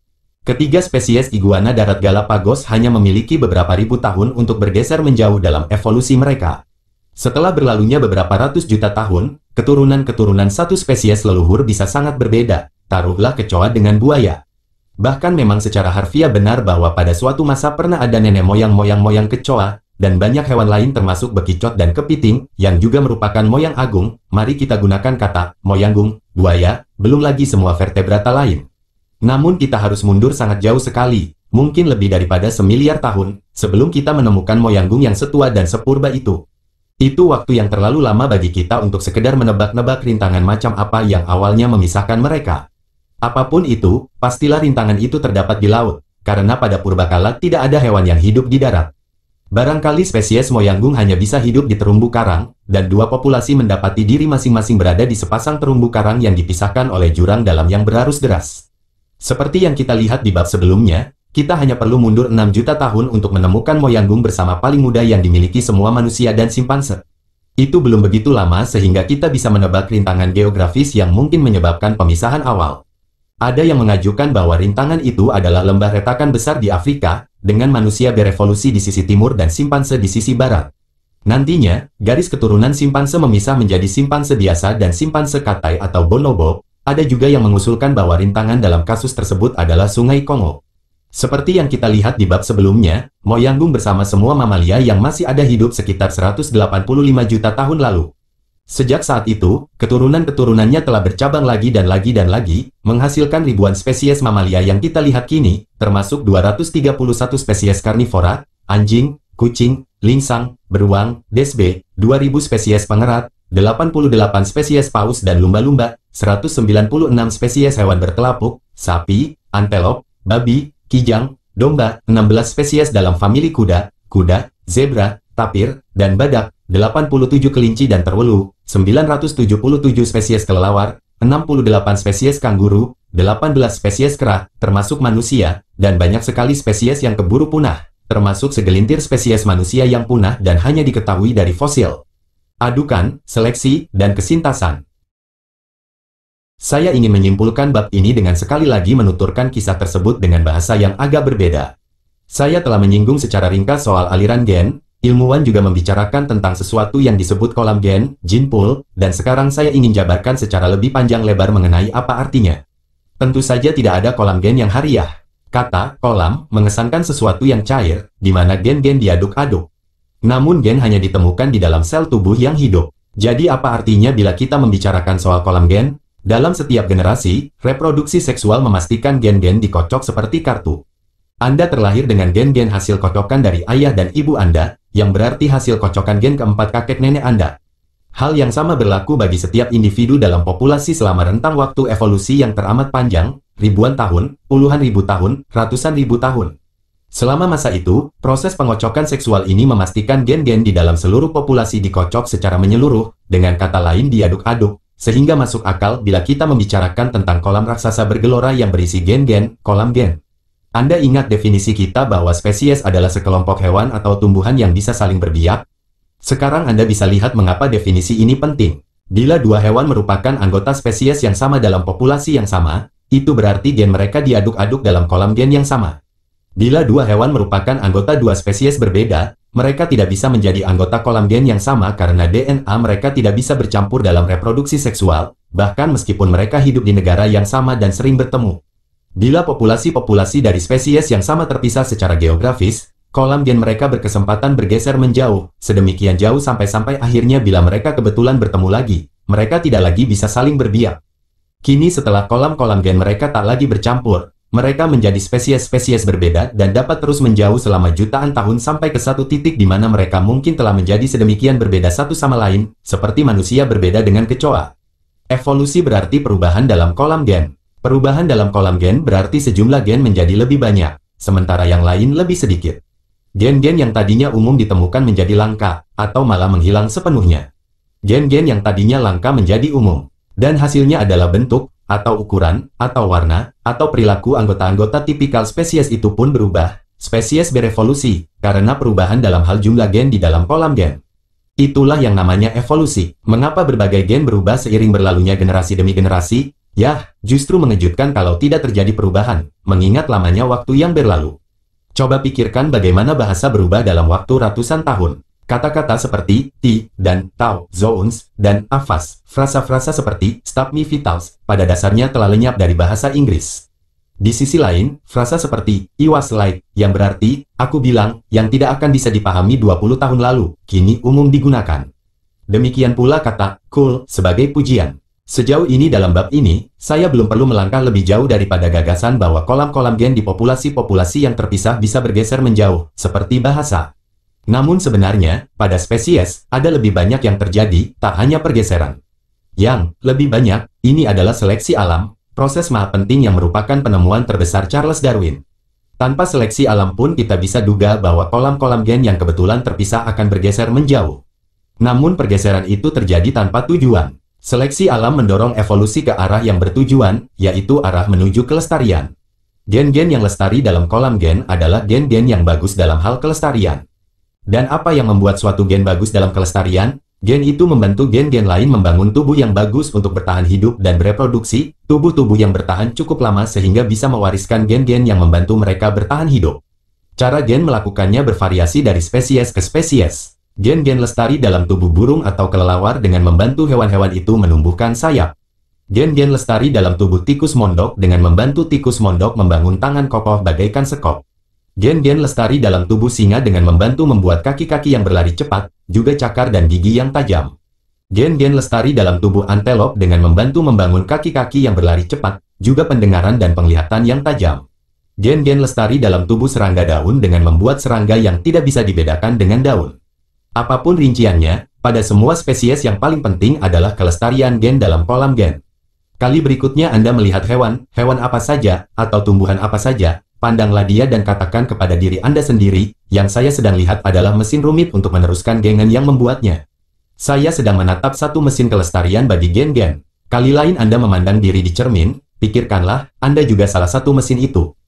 Ketiga spesies iguana darat Galapagos hanya memiliki beberapa ribu tahun untuk bergeser menjauh dalam evolusi mereka. Setelah berlalunya beberapa ratus juta tahun, keturunan-keturunan satu spesies leluhur bisa sangat berbeda, taruhlah kecoa dengan buaya. Bahkan memang secara harfiah benar bahwa pada suatu masa pernah ada nenek moyang moyang-moyang kecoa, dan banyak hewan lain termasuk bekicot dan kepiting, yang juga merupakan moyang agung, mari kita gunakan kata moyanggung, buaya, belum lagi semua vertebrata lain. Namun kita harus mundur sangat jauh sekali, mungkin lebih daripada semiliar tahun, sebelum kita menemukan moyanggung yang setua dan sepurba itu. Itu waktu yang terlalu lama bagi kita untuk sekedar menebak-nebak rintangan macam apa yang awalnya memisahkan mereka. Apapun itu, pastilah rintangan itu terdapat di laut, karena pada purbakala tidak ada hewan yang hidup di darat. Barangkali spesies moyanggung hanya bisa hidup di terumbu karang, dan dua populasi mendapati diri masing-masing berada di sepasang terumbu karang yang dipisahkan oleh jurang dalam yang berarus deras. Seperti yang kita lihat di bab sebelumnya, kita hanya perlu mundur 6 juta tahun untuk menemukan Moyanggung bersama paling muda yang dimiliki semua manusia dan simpanse. Itu belum begitu lama sehingga kita bisa menebak rintangan geografis yang mungkin menyebabkan pemisahan awal. Ada yang mengajukan bahwa rintangan itu adalah lembah retakan besar di Afrika, dengan manusia berevolusi di sisi timur dan simpanse di sisi barat. Nantinya, garis keturunan simpanse memisah menjadi simpanse biasa dan simpanse katai atau bonobo, ada juga yang mengusulkan bahwa rintangan dalam kasus tersebut adalah Sungai Kongo. Seperti yang kita lihat di bab sebelumnya, Moyanggung bersama semua mamalia yang masih ada hidup sekitar 185 juta tahun lalu. Sejak saat itu, keturunan-keturunannya telah bercabang lagi dan lagi dan lagi, menghasilkan ribuan spesies mamalia yang kita lihat kini, termasuk 231 spesies karnivora, anjing, kucing, lingsang, beruang, desbe, 2000 spesies pengerat, 88 spesies paus dan lumba-lumba, 196 spesies hewan bertelapuk, sapi, antelop, babi, kijang, domba, 16 spesies dalam famili kuda, kuda, zebra, tapir, dan badak, 87 kelinci dan terwelu, 977 spesies kelelawar, 68 spesies kanguru, 18 spesies kera, termasuk manusia, dan banyak sekali spesies yang keburu punah, termasuk segelintir spesies manusia yang punah dan hanya diketahui dari fosil. Adukan, seleksi, dan kesintasan. Saya ingin menyimpulkan bab ini dengan sekali lagi menuturkan kisah tersebut dengan bahasa yang agak berbeda. Saya telah menyinggung secara ringkas soal aliran gen, ilmuwan juga membicarakan tentang sesuatu yang disebut kolam gen, gene pool, dan sekarang saya ingin jabarkan secara lebih panjang lebar mengenai apa artinya. Tentu saja tidak ada kolam gen yang hariah. Kata kolam mengesankan sesuatu yang cair, di mana gen-gen diaduk-aduk. Namun gen hanya ditemukan di dalam sel tubuh yang hidup. Jadi apa artinya bila kita membicarakan soal kolam gen? Dalam setiap generasi, reproduksi seksual memastikan gen-gen dikocok seperti kartu. Anda terlahir dengan gen-gen hasil kocokan dari ayah dan ibu Anda, yang berarti hasil kocokan gen keempat kakek nenek Anda. Hal yang sama berlaku bagi setiap individu dalam populasi selama rentang waktu evolusi yang teramat panjang, ribuan tahun, puluhan ribu tahun, ratusan ribu tahun. Selama masa itu, proses pengocokan seksual ini memastikan gen-gen di dalam seluruh populasi dikocok secara menyeluruh, dengan kata lain diaduk-aduk, sehingga masuk akal bila kita membicarakan tentang kolam raksasa bergelora yang berisi gen-gen, kolam gen. Anda ingat definisi kita bahwa spesies adalah sekelompok hewan atau tumbuhan yang bisa saling berbiak? Sekarang Anda bisa lihat mengapa definisi ini penting. Bila dua hewan merupakan anggota spesies yang sama dalam populasi yang sama, itu berarti gen mereka diaduk-aduk dalam kolam gen yang sama. Bila dua hewan merupakan anggota dua spesies berbeda, mereka tidak bisa menjadi anggota kolam gen yang sama karena DNA mereka tidak bisa bercampur dalam reproduksi seksual, bahkan meskipun mereka hidup di negara yang sama dan sering bertemu. Bila populasi-populasi dari spesies yang sama terpisah secara geografis, kolam gen mereka berkesempatan bergeser menjauh, sedemikian jauh sampai-sampai akhirnya bila mereka kebetulan bertemu lagi, mereka tidak lagi bisa saling berbiak. Kini setelah kolam-kolam gen mereka tak lagi bercampur, mereka menjadi spesies-spesies berbeda dan dapat terus menjauh selama jutaan tahun sampai ke satu titik di mana mereka mungkin telah menjadi sedemikian berbeda satu sama lain, seperti manusia berbeda dengan kecoa. Evolusi berarti perubahan dalam kolam gen. Perubahan dalam kolam gen berarti sejumlah gen menjadi lebih banyak, sementara yang lain lebih sedikit. Gen-gen yang tadinya umum ditemukan menjadi langka, atau malah menghilang sepenuhnya. Gen-gen yang tadinya langka menjadi umum, dan hasilnya adalah bentuk, atau ukuran, atau warna, atau perilaku anggota-anggota tipikal spesies itu pun berubah. Spesies berevolusi, karena perubahan dalam hal jumlah gen di dalam kolam gen. Itulah yang namanya evolusi. Mengapa berbagai gen berubah seiring berlalunya generasi demi generasi? Yah, justru mengejutkan kalau tidak terjadi perubahan, mengingat lamanya waktu yang berlalu. Coba pikirkan bagaimana bahasa berubah dalam waktu ratusan tahun. Kata-kata seperti ti dan tau, zones, dan afas, frasa-frasa seperti stop me vitals, pada dasarnya telah lenyap dari bahasa Inggris. Di sisi lain, frasa seperti I was like, yang berarti aku bilang, yang tidak akan bisa dipahami 20 tahun lalu, kini umum digunakan. Demikian pula kata cool sebagai pujian. Sejauh ini dalam bab ini, saya belum perlu melangkah lebih jauh daripada gagasan bahwa kolam-kolam gen di populasi-populasi yang terpisah bisa bergeser menjauh, seperti bahasa. Namun sebenarnya, pada spesies, ada lebih banyak yang terjadi, tak hanya pergeseran. Yang lebih banyak, ini adalah seleksi alam, proses maha penting yang merupakan penemuan terbesar Charles Darwin. Tanpa seleksi alam pun kita bisa duga bahwa kolam-kolam gen yang kebetulan terpisah akan bergeser menjauh. Namun pergeseran itu terjadi tanpa tujuan. Seleksi alam mendorong evolusi ke arah yang bertujuan, yaitu arah menuju kelestarian. Gen-gen yang lestari dalam kolam gen adalah gen-gen yang bagus dalam hal kelestarian. Dan apa yang membuat suatu gen bagus dalam kelestarian? Gen itu membantu gen-gen lain membangun tubuh yang bagus untuk bertahan hidup dan bereproduksi. Tubuh-tubuh yang bertahan cukup lama sehingga bisa mewariskan gen-gen yang membantu mereka bertahan hidup. Cara gen melakukannya bervariasi dari spesies ke spesies. Gen-gen lestari dalam tubuh burung atau kelelawar dengan membantu hewan-hewan itu menumbuhkan sayap. Gen-gen lestari dalam tubuh tikus mondok dengan membantu tikus mondok membangun tangan kokoh bagaikan sekop. Gen Gen lestari dalam tubuh singa dengan membantu membuat kaki-kaki yang berlari cepat, juga cakar dan gigi yang tajam. Gen Gen lestari dalam tubuh antelop dengan membantu membangun kaki-kaki yang berlari cepat, juga pendengaran dan penglihatan yang tajam. Gen Gen lestari dalam tubuh serangga daun dengan membuat serangga yang tidak bisa dibedakan dengan daun. Apapun rinciannya, pada semua spesies yang paling penting adalah kelestarian gen dalam kolam gen. Kali berikutnya Anda melihat hewan, hewan apa saja, atau tumbuhan apa saja, Pandanglah dia dan katakan kepada diri Anda sendiri, yang saya sedang lihat adalah mesin rumit untuk meneruskan gengen yang membuatnya. Saya sedang menatap satu mesin kelestarian bagi gen-gen. Kali lain Anda memandang diri di cermin, pikirkanlah, Anda juga salah satu mesin itu.